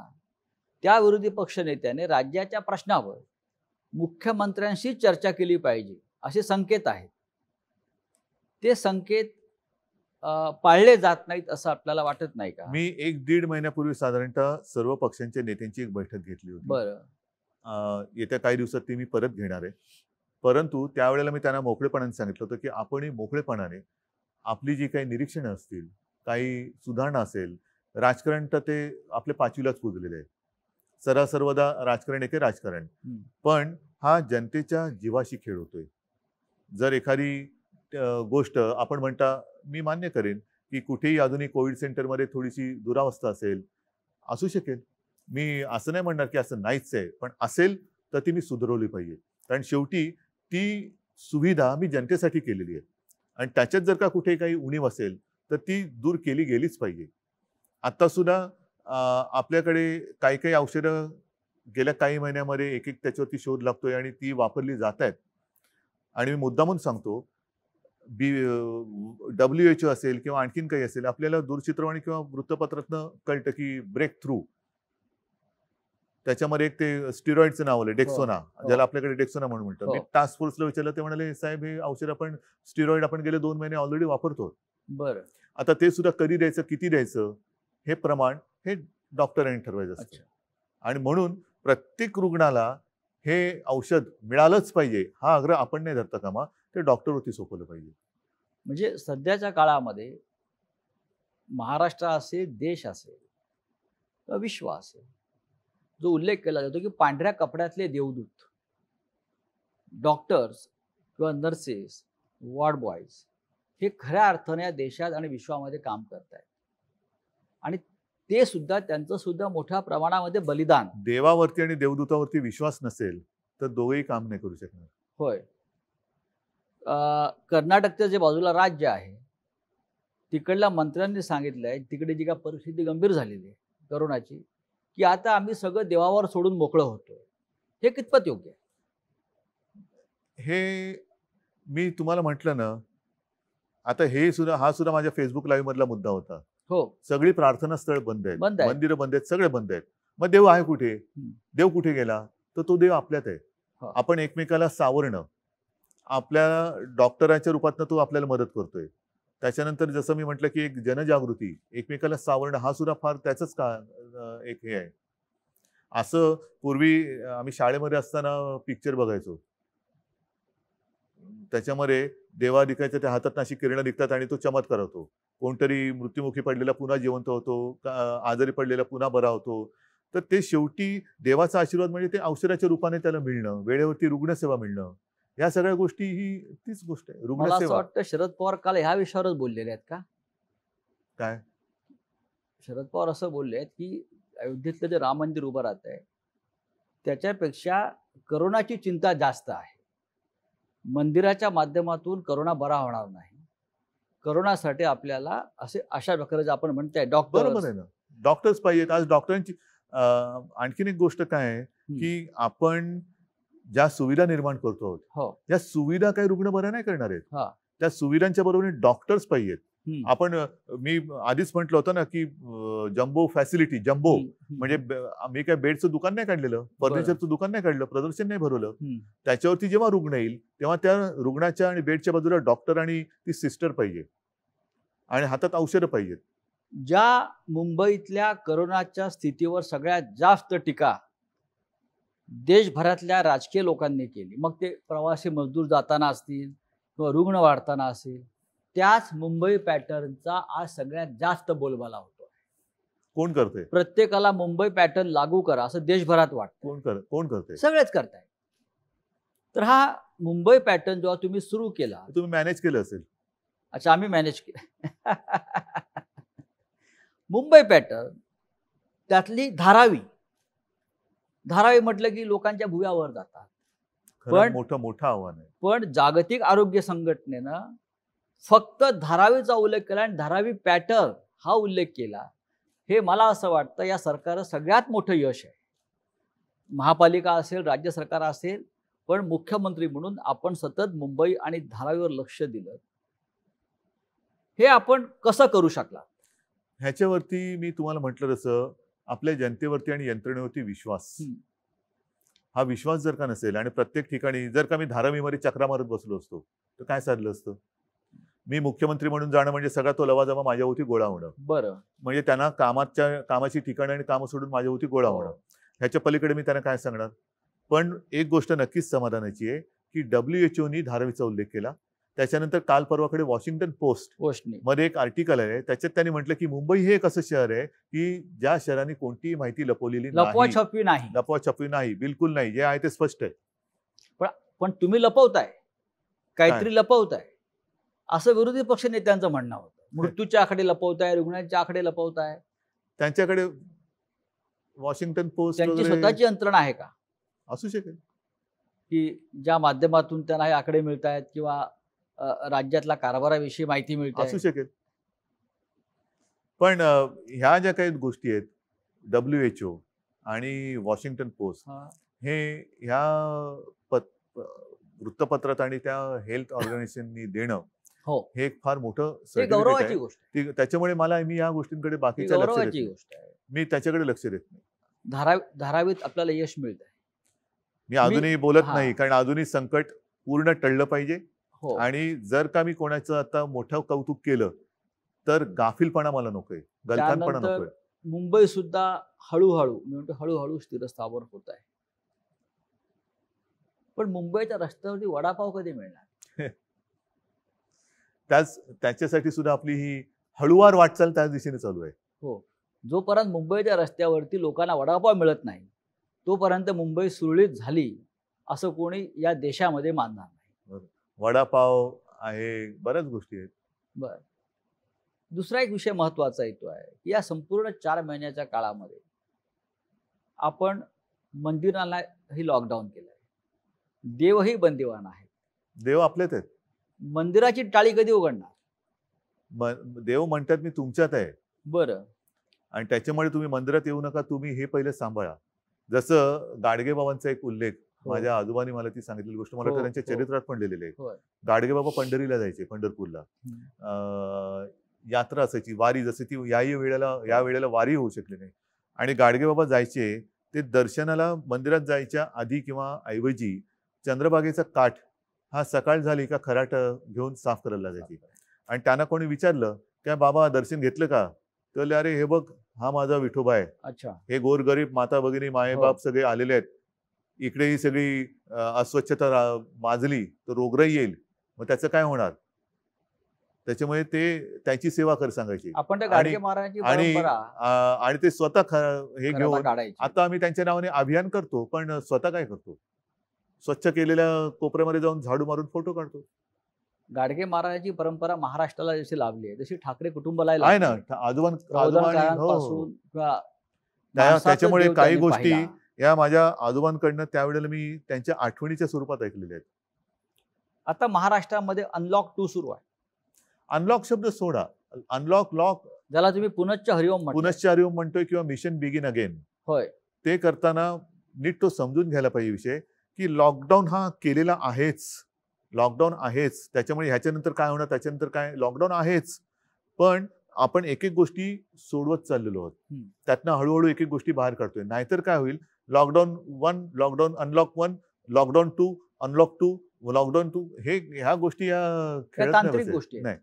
त्या विरोधी पक्ष नेत्याने राज्याच्या प्रश्नावर मुख्यमंत्र्यांशी चर्चा केली पाहिजे असे संकेत आहेत ते संकेत पाळले जात नाहीत असं आपल्याला वाटत नाही का मी एक दीड महिन्यापूर्वी साधारणतः सर्व पक्षांच्या नेत्यांची एक बैठक घेतली होती बरं येत्या काही दिवसात ती मी परत घेणार आहे परंतु त्यावेळेला मी त्यांना मोकळेपणाने सांगितलं होतं की आपणही मोकळेपणाने आपली जी काही निरीक्षणं असतील काही सुधारणा असेल राजकारण तर ते आपल्या पाचवीलाच पुजलेले आहेत सरासर्वदा राजकारण येते राजकारण पण हा जनतेच्या जीवाशी खेळ होतोय जर एखादी गोष्ट आपण म्हणता मी मान्य करेन की कुठेही आधुनिक कोविड सेंटरमध्ये थोडीशी दुरावस्था असेल असू शकेल मी असं नाही म्हणणार की असं नाहीच आहे पण असेल तर ती मी सुधरवली पाहिजे कारण शेवटी ती सुविधा मी जनतेसाठी केलेली आहे आणि त्याच्यात जर का कुठे काही उणीव असेल तर ती दूर केली गेलीच पाहिजे सुद्धा आपल्याकडे काही काही औषधं गेल्या काही महिन्यामध्ये एक एक त्याच्यावरती शोध लागतोय आणि ती वापरली जात आहेत आणि मी मुद्दामून सांगतो बी डब्ल्यू एच ओ असेल किंवा आणखीन काही असेल आपल्याला दूरचित्रवाणी किंवा वृत्तपत्रातनं कळतं की ब्रेक थ्रू त्याच्यामध्ये एक ते स्टिरॉइडचं नाव आलं डेक्सोना हो, हो. ज्याला आपल्याकडे डेक्सोना म्हणून म्हणतो मी टास्क हो. फोर्सला विचारलं ते म्हणाले साहेब हे औषध आपण स्टिरॉइड आपण गेले दोन महिने ऑलरेडी वापरतो बरं आता ते सुद्धा कधी द्यायचं किती द्यायचं हे प्रमाण हे डॉक्टरांनी ठरवायचं असतं आणि म्हणून प्रत्येक रुग्णाला हे औषध मिळालंच पाहिजे हा आग्रह आपण नाही धरता कामा ते डॉक्टरवरती सोपवलं पाहिजे म्हणजे सध्याच्या काळामध्ये महाराष्ट्र असेल देश असेल विश्व असेल जो उल्लेख केला जातो की पांढऱ्या कपड्यातले देवदूत डॉक्टर्स किंवा नर्सेस वॉर्ड बॉयज हे खऱ्या अर्थाने या देशात आणि विश्वामध्ये काम करत आहेत आणि ते सुद्धा त्यांचं सुद्धा मोठ्या प्रमाणामध्ये बलिदान देवावरती आणि देवदूतावरती विश्वास नसेल तर दोघेही काम नाही करू शकणार होय कर्नाटकच्या जे बाजूला राज्य आहे तिकडल्या मंत्र्यांनी सांगितलंय तिकडे जी काय परिस्थिती गंभीर झालेली आहे करोनाची की आता आम्ही सगळं देवावर सोडून मोकळं होतो हे कितपत योग्य आहे हे मी तुम्हाला म्हटलं ना आता हे सुद्धा हा सुद्धा माझ्या फेसबुक लाईव्ह मधला मुद्दा होता हो सगळी प्रार्थना स्थळ बंद आहेत मंदिर बंद आहेत सगळे बंद आहेत मग देव आहे कुठे देव कुठे गेला तर तो देव आपल्यात आहे हो. आपण एकमेकाला सावरणं आपल्या डॉक्टरांच्या रूपातनं तो आपल्याला मदत करतोय त्याच्यानंतर जसं मी म्हटलं की एक जनजागृती एकमेकाला सावरणं हा सुद्धा फार त्याचंच का एक हे आहे असं पूर्वी आम्ही शाळेमध्ये असताना पिक्चर बघायचो त्याच्यामध्ये दिखायचं त्या हातात अशी किरणं निघतात आणि तो चमत्कार होतो कोणतरी मृत्यूमुखी पडलेला पुन्हा जिवंत होतो आजारी पडलेला पुन्हा बरा होतो तर ते शेवटी देवाचा आशीर्वाद म्हणजे ते औषधाच्या रूपाने त्याला मिळणं वेळेवरती रुग्णसेवा मिळणं या सगळ्या गोष्टी ही तीच गोष्ट आहे रुग्णसेवा वाटतं शरद पवार काल ह्या विषयावरच बोललेले आहेत का काय शरद पवार असं बोलले आहेत की अयोध्येतलं जे राम मंदिर उभं राहत आहे त्याच्यापेक्षा करोनाची चिंता जास्त आहे मंदिराच्या माध्यमातून करोना बरा होणार नाही करोनासाठी आपल्याला असे अशा प्रकारे आपण म्हणताय डॉक्टर ना डॉक्टर्स पाहिजेत आज डॉक्टरांची आणखीन एक गोष्ट काय आहे की आपण ज्या सुविधा निर्माण करतो आहोत हो. त्या सुविधा काही रुग्ण बऱ्या नाही करणार आहेत त्या सुविधांच्या बरोबर डॉक्टर्स पाहिजेत आपण मी आधीच म्हटलं होतं ना की जम्बो फॅसिलिटी जम्बो म्हणजे मी काय बेडचं दुकान नाही काढलेलं फर्निचरचं दुकान नाही काढलं प्रदर्शन नाही भरवलं त्याच्यावरती जेव्हा रुग्ण येईल तेव्हा त्या रुग्णाच्या आणि बेडच्या बाजूला डॉक्टर आणि ती सिस्टर पाहिजे आणि हातात औषधं पाहिजेत ज्या मुंबईतल्या करोनाच्या स्थितीवर सगळ्यात जास्त टीका देशभरातल्या राजकीय लोकांनी केली मग ते प्रवासी मजदूर जाताना असतील किंवा रुग्ण वाढताना असेल त्याच मुंबई पॅटर्नचा आज सगळ्यात जास्त बोलबाला होतो कोण करते प्रत्येकाला मुंबई पॅटर्न लागू करा असं देशभरात वाटतं कोण कर कोण करते सगळेच करताय तर हा मुंबई पॅटर्न जेव्हा तुम्ही सुरू केला तुम्ही मॅनेज केलं असेल अच्छा आम्ही मॅनेज केलं मुंबई पॅटर्न त्यातली धारावी धारावी म्हटलं की लोकांच्या भुयावर जातात पण मोठं मोठं आव्हान आहे पण जागतिक आरोग्य संघटनेनं फक्त धारावीचा उल्लेख केला आणि धारावी पॅटर्न हा उल्लेख केला हे मला असं वाटतं या सरकार सगळ्यात मोठं यश आहे महापालिका असेल राज्य सरकार असेल पण मुख्यमंत्री म्हणून आपण सतत मुंबई आणि धारावीवर लक्ष दिलं हे आपण कसं करू शकला ह्याच्यावरती मी तुम्हाला म्हटलं तसं आपल्या जनतेवरती आणि यंत्रणेवरती विश्वास हा विश्वास जर का नसेल आणि प्रत्येक ठिकाणी जर का मी धारावीमध्ये चक्रा मारत बसलो असतो तर काय साधलं असतं मी मुख्यमंत्री म्हणून जाणं म्हणजे सगळा तो लवाजमा माझ्यावरती गोळा होणं बरं म्हणजे त्यांना कामाच्या कामाची ठिकाणं आणि कामं सोडून माझ्यावरती गोळा हो. होणं ह्याच्या पलीकडे मी त्यांना काय सांगणार पण एक गोष्ट नक्कीच समाधानाची आहे की डब्ल्यू एच ओनी धारावीचा उल्लेख केला त्याच्यानंतर काल परवाकडे वॉशिंग्टन पोस्ट मध्ये एक आर्टिकल आहे त्याच्यात त्यांनी म्हटलं की मुंबई हे एक असं शहर आहे की ज्या शहराने कोणतीही माहिती लपवलेली छपवी नाही छपवी नाही बिलकुल नाही जे आहे ते स्पष्ट आहे पण तुम्ही लपवताय काहीतरी लपवताय असं विरोधी पक्ष नेत्यांचं म्हणणं होतं मृत्यूच्या आकडे लपवताय रुग्णांच्या आकडे लपवताय त्यांच्याकडे वॉशिंग्टन पोस्ट त्यांची स्वतःची यंत्रणा आहे का असू शकेल की ज्या माध्यमातून त्यांना हे आकडे मिळत आहेत किंवा राज्यातल्या कारभाराविषयी माहिती मिळते असू शकेल पण ह्या ज्या काही गोष्टी आहेत डब्ल्यू एच ओ आणि वॉशिंग्टन पोस्ट हे ह्या वृत्तपत्रात आणि त्या हेल्थ ऑर्गनायझेशननी देणं हो हे एक फार मोठं गौरवाची गोष्ट त्याच्यामुळे मला मी या गोष्टींकडे बाकीच्या गौरवाची गोष्ट आहे मी त्याच्याकडे लक्ष देत नाही धारावी धारावीत आपल्याला यश मिळत आहे मी अजूनही बोलत नाही कारण अजूनही संकट पूर्ण टळलं पाहिजे हो. आणि जर का मी कोणाचं आता मोठं कौतुक केलं तर गाफिलपणा मला नकोय गलतानपणा नकोय मुंबई सुद्धा हळूहळू म्हणतो हळूहळू स्थिरस्थावर होत आहे पण मुंबईच्या रस्त्यावरती वडापाव कधी मिळणार त्याच त्याच्यासाठी सुद्धा आपली ही हळुवार वाटचाल त्याच दिशेने चालू आहे हो जोपर्यंत मुंबईच्या रस्त्यावरती लोकांना वडापाव मिळत नाही तोपर्यंत मुंबई सुरळीत झाली असं कोणी या देशामध्ये मानणार नाही वडापाव आहे बऱ्याच गोष्टी आहेत बर दुसरा एक विषय महत्वाचा येतो आहे की या संपूर्ण चार महिन्याच्या काळामध्ये आपण मंदिरांना ही लॉकडाऊन केलं आहे देवही बंदीवान आहे देव आपलेच आहेत मंदिराची टाळी कधी उघडणार देव म्हणतात मी तुमच्यात आहे बरं आणि त्याच्यामुळे तुम्ही मंदिरात येऊ नका तुम्ही हे पहिले सांभाळा जसं गाडगे बाबांचा एक उल्लेख हो. माझ्या आजोबाने मला ती सांगितलेली गोष्ट मला हो, त्यांच्या हो. चरित्रात पण लिहिलेली आहे गाडगे बाबा पंढरीला जायचे पंढरपूरला यात्रा असायची वारी जसं ती याही वेळेला या वेळेला वारी होऊ शकली नाही आणि गाडगे बाबा जायचे ते दर्शनाला मंदिरात जायच्या आधी किंवा ऐवजी चंद्रभागेचा काठ हा सकाळ झाली का खराट घेऊन साफ करायला लागायची आणि त्यांना कोणी विचारलं की बाबा दर्शन घेतलं का तर अरे हे बघ हा माझा विठोबा आहे अच्छा हे गोरगरीब माता भगिनी हो. बाप सगळे आलेले आहेत इकडे ही सगळी अस्वच्छता माजली तर रोगराई येईल मग त्याच काय होणार त्याच्यामुळे ते त्यांची सेवा कर सांगायची आपण आणि आणि ते स्वतः हे घेऊन आता आम्ही त्यांच्या नावाने अभियान करतो पण स्वतः काय करतो स्वच्छ केलेल्या कोपऱ्यामध्ये जाऊन झाडू मारून फोटो काढतो गाडगे महाराजांची परंपरा महाराष्ट्राला जशी लाभली आहे जशी ठाकरे कुटुंबाला आहे ना हो. त्याच्यामुळे काही गोष्टी या माझ्या आजोबांकडनं त्यावेळेला मी त्यांच्या आठवणीच्या स्वरूपात ऐकलेल्या आहेत आता महाराष्ट्रामध्ये अनलॉक टू सुरू आहे अनलॉक शब्द सोडा अनलॉक लॉक ज्याला तुम्ही पुनश्च हरिओम पुनश्च हरिओम म्हणतोय किंवा मिशन बिगिन अगेन होय ते करताना नीट तो समजून घ्यायला पाहिजे विषय की लॉकडाऊन हा केलेला आहेच लॉकडाऊन आहेच त्याच्यामुळे ह्याच्यानंतर काय होणार त्याच्यानंतर काय लॉकडाऊन आहेच पण आपण एक एक गोष्टी सोडवत चाललेलो आहोत त्यातनं हळूहळू एक एक गोष्टी बाहेर काढतोय नाहीतर काय होईल lockdown one lockdown unlock one lockdown two unlock two lockdown two हे ह्या गोष्टी या गोष्टी नाही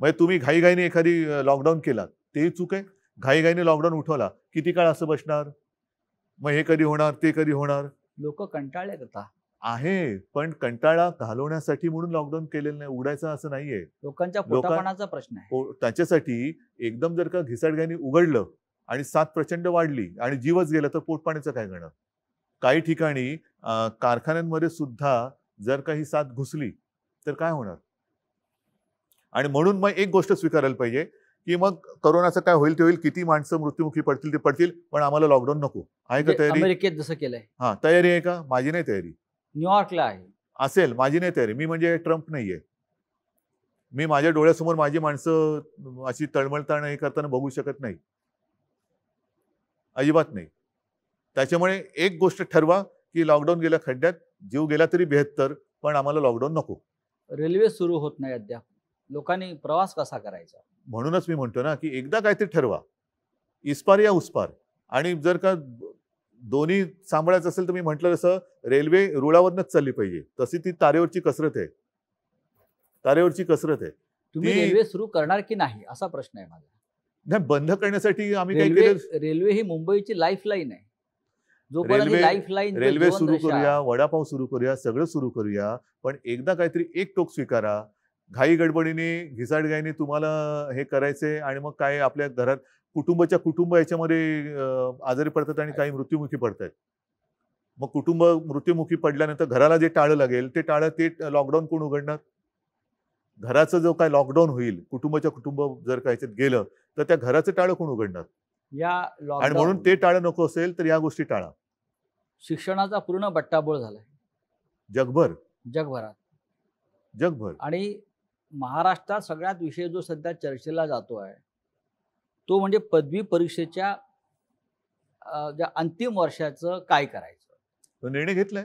म्हणजे तुम्ही घाईघाईने एखादी लॉकडाऊन केला ते चूक आहे घाईघाईने लॉकडाऊन उठवला किती काळ असं बसणार मग हे कधी होणार ते कधी होणार लोक कंटाळले करता आहे पण कंटाळा घालवण्यासाठी म्हणून लॉकडाऊन केलेलं नाही उघडायचं असं नाहीये लोकांच्या पोटापणाचा प्रश्न आहे हो, त्याच्यासाठी एकदम जर का घिसाडग्याने उघडलं आणि साथ प्रचंड वाढली आणि जीवच गेला तर पोटपाण्याचं काय करणार काही ठिकाणी कारखान्यांमध्ये सुद्धा जर का ही साथ घुसली तर काय होणार आणि म्हणून मग एक गोष्ट स्वीकारायला पाहिजे की मग करोनाचं काय होईल ते होईल किती माणसं मृत्युमुखी पडतील ते पडतील पण आम्हाला लॉकडाऊन नको आहे का म्हणजे तयारी अमेरिकेत जसं केलंय हा तयारी आहे का माझी नाही तयारी न्यूयॉर्कला आहे असेल माझी नाही तयारी मी म्हणजे ट्रम्प नाहीये मी माझ्या डोळ्यासमोर माझी माणसं अशी तळमळताण हे करताना बघू शकत नाही अजिबात नाही त्याच्यामुळे एक गोष्ट ठरवा की लॉकडाऊन गेल्या खड्ड्यात जीव गेला तरी बेहत्तर पण आम्हाला लॉकडाऊन नको रेल्वे सुरू होत नाही अद्याप लोकांनी प्रवास कसा करायचा म्हणूनच मी म्हणतो ना की एकदा काहीतरी ठरवा इस्पार या उस्पार आणि जर का दोन्ही सांभाळायचं असेल तर मी म्हटलं तसं रेल्वे रुळावरनच चालली पाहिजे तशी ती तारेवरची कसरत आहे तारेवरची कसरत आहे तुम्ही रेल्वे सुरू करणार की नाही असा प्रश्न आहे माझा नाही बंद करण्यासाठी आम्ही काय रेल्वे ही मुंबईची लाईफ लाईन आहे रेल्वे लाईन रेल्वे सुरू करूया वडापाव सुरू करूया सगळं सुरू करूया पण एकदा काहीतरी एक टोक स्वीकारा घाई गडबडीने घिसाटगाईने तुम्हाला हे करायचे आणि मग काय आपल्या घरात कुटुंबाच्या कुटुंब याच्यामध्ये आजारी पडतात आणि काही मृत्युमुखी पडतात मग कुटुंब मृत्युमुखी पडल्यानंतर घराला जे टाळं लागेल ते टाळं ते लॉकडाऊन कोण उघडणार घराचं जो काय लॉकडाऊन होईल कुटुंबाच्या कुटुंब जर काय गेलं तर त्या घराचं टाळं कोण उघडणार या आणि म्हणून ते टाळं नको असेल तर या गोष्टी टाळा शिक्षणाचा पूर्ण बट्टाबोळ झालाय जगभर जगभरात जगभर आणि महाराष्ट्रात सगळ्यात विषय जो सध्या चर्चेला जातो आहे तो म्हणजे पदवी परीक्षेच्या अंतिम वर्षाचं काय करायचं निर्णय घेतलाय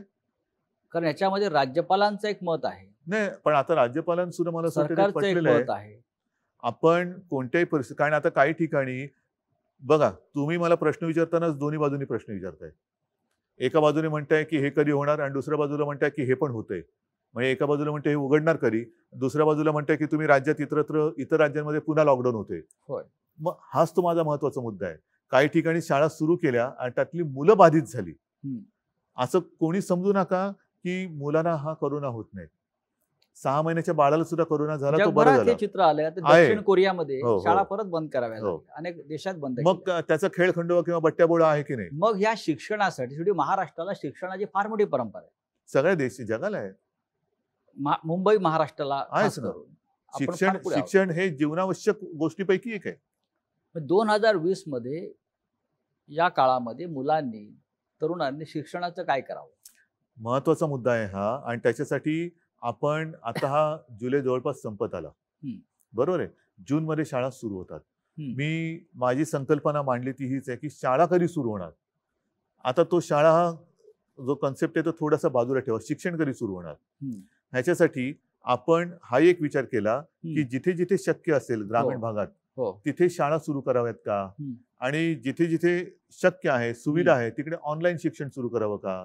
कारण याच्यामध्ये राज्यपालांचं एक मत आहे नाही पण आता राज्यपालांसुद्धा मला सरकारचं मत आहे आपण कोणत्याही परिस्थिती कारण आता काही ठिकाणी बघा तुम्ही मला प्रश्न विचारतानाच दोन्ही बाजूनी प्रश्न विचारताय एका बाजूने म्हणताय की हे कधी होणार आणि दुसऱ्या बाजूला म्हणताय की हे पण होतंय म्हणजे एका बाजूला म्हणते हे उघडणार करी दुसऱ्या बाजूला म्हणते की तुम्ही राज्यात इतरत्र इतर राज्यांमध्ये पुन्हा लॉकडाऊन होते मग हाच तो माझा महत्वाचा मुद्दा आहे काही ठिकाणी शाळा सुरू केल्या आणि त्यातली मुलं बाधित झाली असं कोणी समजू नका की मुलांना हा करोना होत नाही सहा महिन्याच्या बाळाला सुद्धा करोना झाला तो बरं झालं चित्र आलं दक्षिण कोरियामध्ये हो, हो. शाळा परत बंद कराव्या हो. अनेक देशात बंद मग त्याचा खेळ खंडोबा किंवा बट्ट्याबोळा आहे की नाही मग या शिक्षणासाठी महाराष्ट्राला शिक्षणाची फार मोठी परंपरा आहे सगळ्या देश जगाला आहे मुंबई महाराष्ट्राला शिक्षण शिक्षण हे जीवनावश्यक गोष्टीपैकी एक आहे दोन हजार वीस मध्ये या काळामध्ये मुलांनी तरुणांनी शिक्षणाचं काय करावं महत्वाचा मुद्दा आहे हा आणि त्याच्यासाठी आपण आता हा जुलै जवळपास संपत आला बरोबर आहे जून मध्ये शाळा सुरू होतात मी माझी संकल्पना मांडली ती हीच आहे की शाळा कधी सुरू होणार आता तो शाळा जो कन्सेप्ट आहे तो थोडासा बाजूला ठेवा शिक्षण कधी सुरू होणार ह्याच्यासाठी आपण हा एक विचार केला की जिथे जिथे शक्य असेल ग्रामीण हो. भागात हो. तिथे शाळा सुरू कराव्यात का आणि जिथे जिथे शक्य आहे सुविधा आहे तिकडे ऑनलाईन शिक्षण सुरू करावं का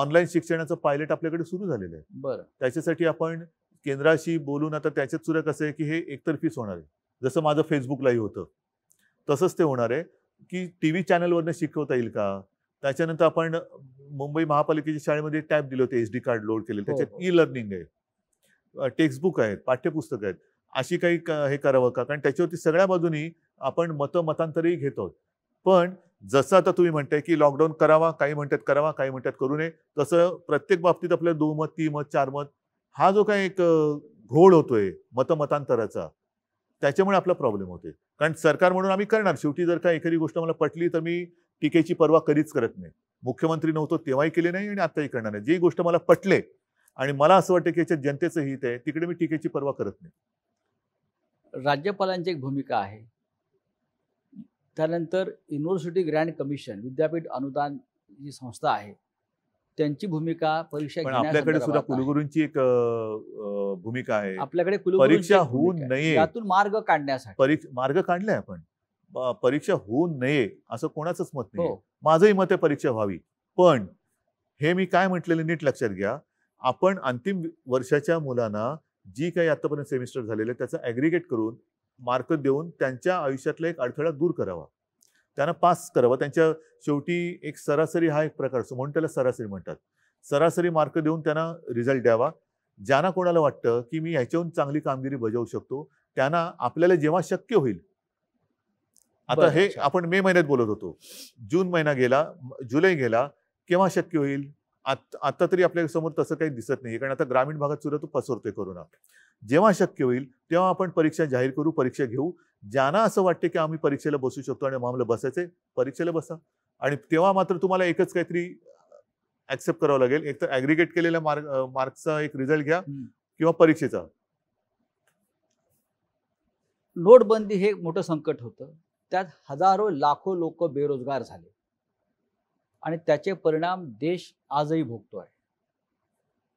ऑनलाईन शिक्षणाचं पायलट आपल्याकडे सुरू झालेलं आहे त्याच्यासाठी आपण केंद्राशी बोलून आता त्याच्यात सुद्धा कसं आहे की हे एकतर्फीच होणार आहे जसं माझं फेसबुक लाईव्ह होतं तसंच ते होणार आहे की टी व्ही चॅनलवरनं शिकवता येईल का त्याच्यानंतर आपण मुंबई महापालिकेच्या शाळेमध्ये टॅब दिले होते एस डी कार्ड लोड केले हो, त्याच्यात हो. ई लर्निंग आहे टेक्स्टबुक आहेत पाठ्यपुस्तक आहेत अशी काही हे करावं का कारण त्याच्यावरती सगळ्या बाजूनी आपण मतं मतांतरही घेतो पण जसं आता तुम्ही म्हणताय की लॉकडाऊन करावा काही म्हणतात करावा काही म्हणतात करू नये तसं प्रत्येक बाबतीत दो मत तीन मत चार मत हा जो काही एक घोळ होतोय मतमतांतराचा त्याच्यामुळे आपला प्रॉब्लेम होते कारण सरकार म्हणून आम्ही करणार शेवटी जर का एखादी गोष्ट मला पटली तर मी टीकेची पर्वा कधीच करत नाही मुख्यमंत्री नव्हतो तेव्हाही केले नाही आणि आताही करणार नाही जी गोष्ट मला पटले आणि मला असं वाटतं की याच्यात जनतेचं हित आहे तिकडे मी टीकेची पर्वा करत नाही राज्यपालांची एक भूमिका आहे त्यानंतर युनिव्हर्सिटी ग्रँड कमिशन विद्यापीठ अनुदान जी संस्था आहे त्यांची भूमिका परीक्षा आपल्याकडे सुद्धा कुलगुरूंची एक भूमिका आहे आपल्याकडे परीक्षा होऊ नये यातून मार्ग काढण्यासाठी मार्ग काढलाय आपण परीक्षा होऊ नये असं कोणाचंच मत हो. नाही माझंही मते परीक्षा व्हावी पण हे मी काय म्हटलेलं नीट लक्षात घ्या आपण अंतिम वर्षाच्या मुलांना जी काही आतापर्यंत सेमिस्टर झालेलं त्याचं ॲग्रिगेट करून मार्क देऊन त्यांच्या आयुष्यातला एक अडथळा दूर करावा त्यांना पास करावा त्यांच्या शेवटी एक सरासरी हा एक प्रकार असतो म्हणून त्याला सरासरी म्हणतात सरासरी मार्क देऊन त्यांना रिझल्ट द्यावा ज्यांना कोणाला वाटतं की मी ह्याच्याहून चांगली कामगिरी बजावू शकतो त्यांना आपल्याला जेव्हा शक्य होईल आता हे आपण मे महिन्यात बोलत होतो जून महिना गेला जुलै गेला केव्हा शक्य होईल आता तरी आपल्या समोर तसं काही दिसत नाही कारण आता ग्रामीण भागात सुद्धा तो पसरतोय कोरोना जेव्हा शक्य होईल तेव्हा आपण परीक्षा जाहीर करू परीक्षा घेऊ ज्यांना असं वाटते की आम्ही परीक्षेला बसू शकतो आणि आम्हाला बसायचंय परीक्षेला बसा आणि तेव्हा मात्र तुम्हाला एकच काहीतरी ऍक्सेप्ट करावं लागेल एक तर ऍग्रिगेट केलेल्या मार्क मार्क्सचा एक रिझल्ट घ्या किंवा परीक्षेचा नोटबंदी हे मोठं संकट होतं त्यात हजारो लाखो लोक बेरोजगार झाले आणि त्याचे परिणाम देश आजही भोगतो आहे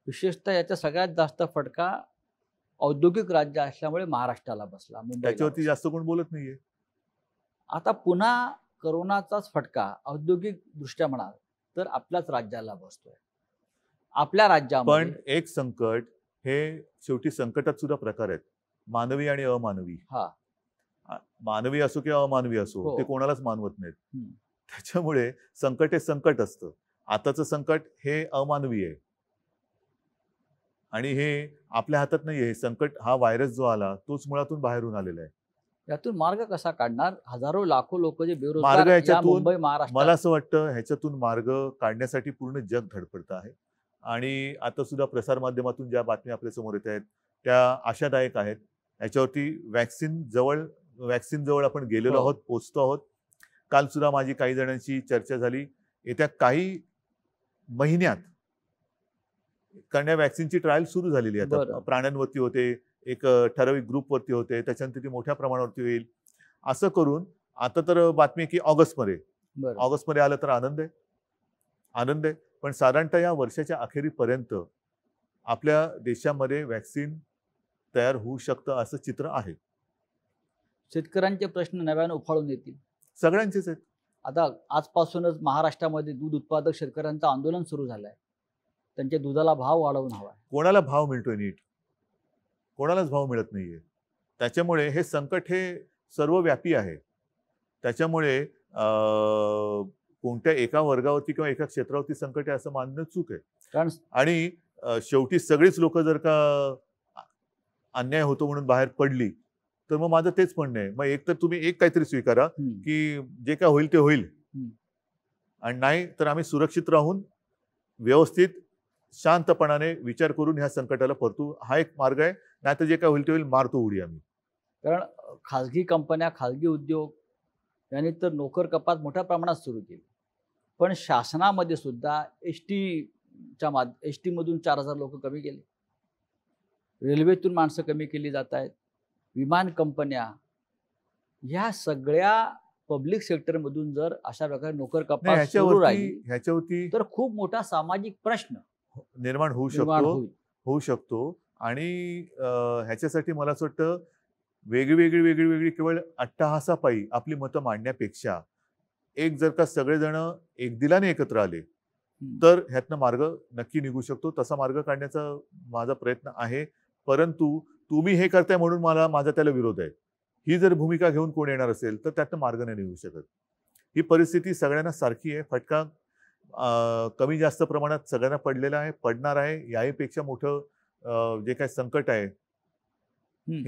विशेषतः याचा सगळ्यात जास्त फटका औद्योगिक राज्य असल्यामुळे महाराष्ट्राला बसला त्याच्यावरती जास्त कोण बोलत नाहीये आता पुन्हा करोनाचाच फटका औद्योगिक दृष्ट्या म्हणाल तर आपल्याच राज्याला बसतोय आपल्या राज्या पण एक संकट हे शेवटी संकटात सुद्धा प्रकार आहेत मानवी आणि अमानवी हा मानवी असो किंवा अमानवी असो हो. ते कोणालाच मानवत नाहीत त्याच्यामुळे संकट हे संकट असतं आताचं संकट हे अमानवी आहे आणि हे आपल्या हातात नाही आहे संकट हा व्हायरस जो आला तोच मुळातून बाहेरून आलेला आहे यातून मार्ग कसा काढणार हजारो लाखो लोक जे मार्ग ह्याच्यातून मला असं वाटतं ह्याच्यातून मार्ग काढण्यासाठी पूर्ण जग धडपडत आहे आणि आता सुद्धा प्रसारमाध्यमातून ज्या बातम्या आपल्या समोर येत आहेत त्या आशादायक आहेत याच्यावरती व्हॅक्सिन जवळ वॅक्सिन जवळ आपण गेलेलो हो. आहोत पोचतो आहोत काल सुद्धा माझी काही जणांशी चर्चा झाली येत्या काही महिन्यात कारण या वॅक्सिनची ट्रायल सुरू झालेली आता प्राण्यांवरती होते एक ठराविक ग्रुपवरती होते त्याच्यानंतर ती मोठ्या प्रमाणावरती होईल असं करून आता तर बातमी की ऑगस्टमध्ये ऑगस्टमध्ये आलं तर आनंद आहे आनंद आहे पण साधारणतः या वर्षाच्या अखेरीपर्यंत आपल्या देशामध्ये वॅक्सिन तयार होऊ शकतं असं चित्र आहे शेतकऱ्यांचे प्रश्न नव्यानं उफाळून येतील सगळ्यांचेच आहेत आता आजपासूनच महाराष्ट्रामध्ये दूध उत्पादक शेतकऱ्यांचं आंदोलन सुरू झालं आहे त्यांच्या दुधाला भाव वाढवून हवा कोणाला भाव मिळतोय नीट कोणालाच भाव मिळत नाहीये त्याच्यामुळे हे संकट हे सर्वव्यापी आहे त्याच्यामुळे कोणत्या एका वर्गावरती किंवा एका क्षेत्रावरती संकट आहे असं मानणं चूक आहे कारण आणि शेवटी सगळीच लोक जर का अन्याय होतो म्हणून बाहेर पडली तर मग माझं तेच म्हणणं आहे मग एक तर तुम्ही एक काहीतरी स्वीकारा की जे काय होईल ते होईल आणि नाही तर आम्ही सुरक्षित राहून व्यवस्थित शांतपणाने विचार करून ह्या संकटाला परतू हा एक मार्ग आहे नाही तर जे काय होईल ते होईल मारतो उडी आम्ही कारण खाजगी कंपन्या खाजगी उद्योग यांनी तर नोकर कपात मोठ्या प्रमाणात सुरू केली पण शासनामध्ये सुद्धा एस टीच्या मा एस टीमधून चार हजार लोक कमी केले रेल्वेतून माणसं कमी केली जात आहेत विमान कंपन्या ह्या सगळ्या पब्लिक मधून जर अशा प्रकारे नोकर कपात ह्याच्यावरती तर खूप मोठा सामाजिक प्रश्न निर्माण होऊ शकतो होऊ शकतो आणि ह्याच्यासाठी मला असं वाटतं वेगळी वेगळी वेगळी केवळ अट्टहासापायी आपली मतं मांडण्यापेक्षा एक जर का सगळेजण एकदिलाने एकत्र आले तर ह्यातनं मार्ग नक्की निघू शकतो तसा मार्ग काढण्याचा माझा प्रयत्न आहे परंतु तुम्ही हे करताय म्हणून मला माझा त्याला विरोध आहे ही जर भूमिका घेऊन कोण येणार असेल तर त्यातनं मार्ग नाही निघू शकत ही परिस्थिती सगळ्यांना सारखी आहे फटका कमी जास्त प्रमाणात सगळ्यांना पडलेला आहे पडणार आहे याहीपेक्षा मोठं जे काय संकट आहे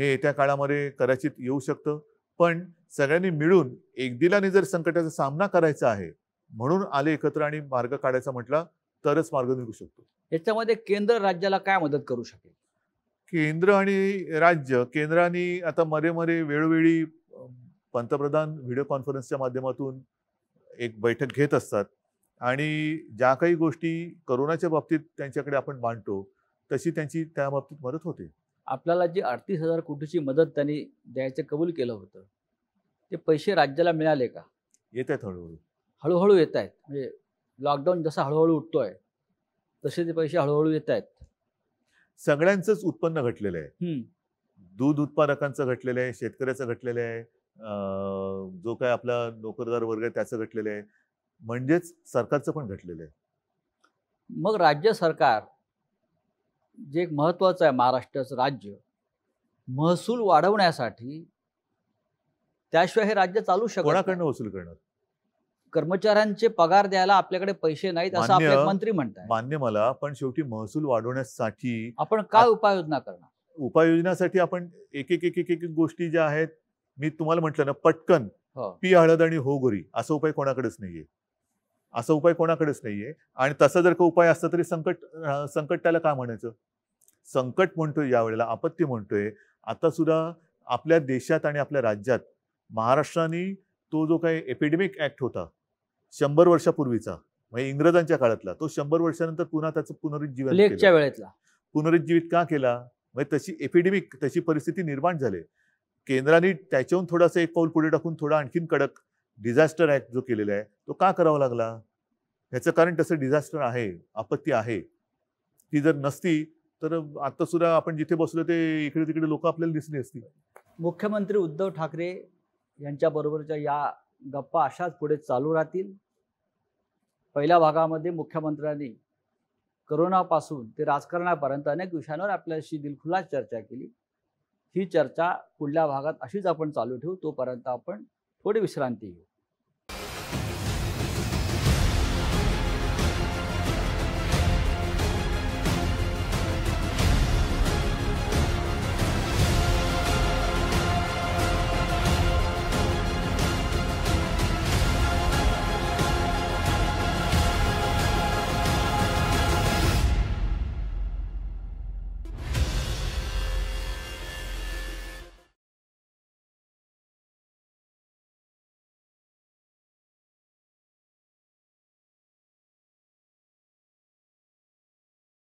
हे येत्या काळामध्ये कदाचित येऊ शकतं पण सगळ्यांनी मिळून दिलाने जर संकटाचा सामना करायचा आहे म्हणून आले एकत्र आणि मार्ग काढायचा म्हटला तरच मार्ग निघू शकतो याच्यामध्ये केंद्र राज्याला काय मदत करू शकेल केंद्र आणि राज्य केंद्राने आता मध्ये मध्ये वेळोवेळी पंतप्रधान व्हिडिओ कॉन्फरन्सच्या माध्यमातून एक बैठक घेत असतात आणि ज्या काही गोष्टी करोनाच्या बाबतीत त्यांच्याकडे आपण मांडतो तशी त्यांची त्या बाबतीत मदत होते आपल्याला जी अडतीस हजार कोटीची मदत त्यांनी द्यायचं कबूल केलं होतं ते पैसे राज्याला मिळाले का येत आहेत हळूहळू हळूहळू येत आहेत म्हणजे लॉकडाऊन जसा हळूहळू उठतोय तसे ते पैसे हळूहळू येत आहेत सगळ्यांचंच उत्पन्न घटलेलं आहे दूध उत्पादकांचं घटलेलं आहे शेतकऱ्याचं घटलेलं आहे जो काय आपला नोकरदार वर्ग आहे त्याचं घटलेलं आहे म्हणजेच सरकारचं पण घटलेलं आहे मग राज्य सरकार जे एक महत्वाचं आहे महाराष्ट्राचं राज्य महसूल वाढवण्यासाठी त्याशिवाय हे राज्य चालू शकत वसूल करणार कर्मचाऱ्यांचे पगार द्यायला आपल्याकडे पैसे नाहीत असं आपले मंत्री म्हणतात मान्य मला पण शेवटी महसूल वाढवण्यासाठी आपण काय उपाययोजना करणार उपाययोजनासाठी आपण एक एक एक एक गोष्टी ज्या आहेत मी तुम्हाला म्हटलं ना पटकन हो. पी हळद आणि हो गोरी असा उपाय कोणाकडेच नाहीये असा उपाय कोणाकडेच नाहीये आणि तसा जर का उपाय असता तरी संकट संकट त्याला काय म्हणायचं संकट म्हणतोय या वेळेला आपत्ती म्हणतोय आता सुद्धा आपल्या देशात आणि आपल्या राज्यात महाराष्ट्राने तो जो काही एपिडेमिक ऍक्ट होता शंभर वर्षापूर्वीचा म्हणजे इंग्रजांच्या काळातला तो शंभर वर्षानंतर पुन्हा त्याचं पुनरुज्जीवन लेखच्या वेळेतला पुनरुज्जीवित का केला म्हणजे तशी एपिडेमिक तशी परिस्थिती निर्माण झाली केंद्राने त्याच्याहून थोडासा एक पाऊल पुढे टाकून थोडा आणखीन कडक डिझास्टर ऍक्ट जो केलेला आहे तो का करावा लागला ह्याचं कारण तसं डिझास्टर आहे आपत्ती आहे ती जर नसती तर आता सुद्धा आपण जिथे बसलो ते इकडे तिकडे लोक आपल्याला दिसली असतील मुख्यमंत्री उद्धव ठाकरे बरोबरच्या या गप्पा अशाच पुढे चालू राहतील पहिल्या भागामध्ये मुख्यमंत्र्यांनी करोनापासून ते राजकारणापर्यंत अनेक विषयांवर आपल्याशी दिलखुलास चर्चा केली ही चर्चा पुढल्या भागात अशीच आपण चालू ठेवू तोपर्यंत आपण थोडी विश्रांती घेऊ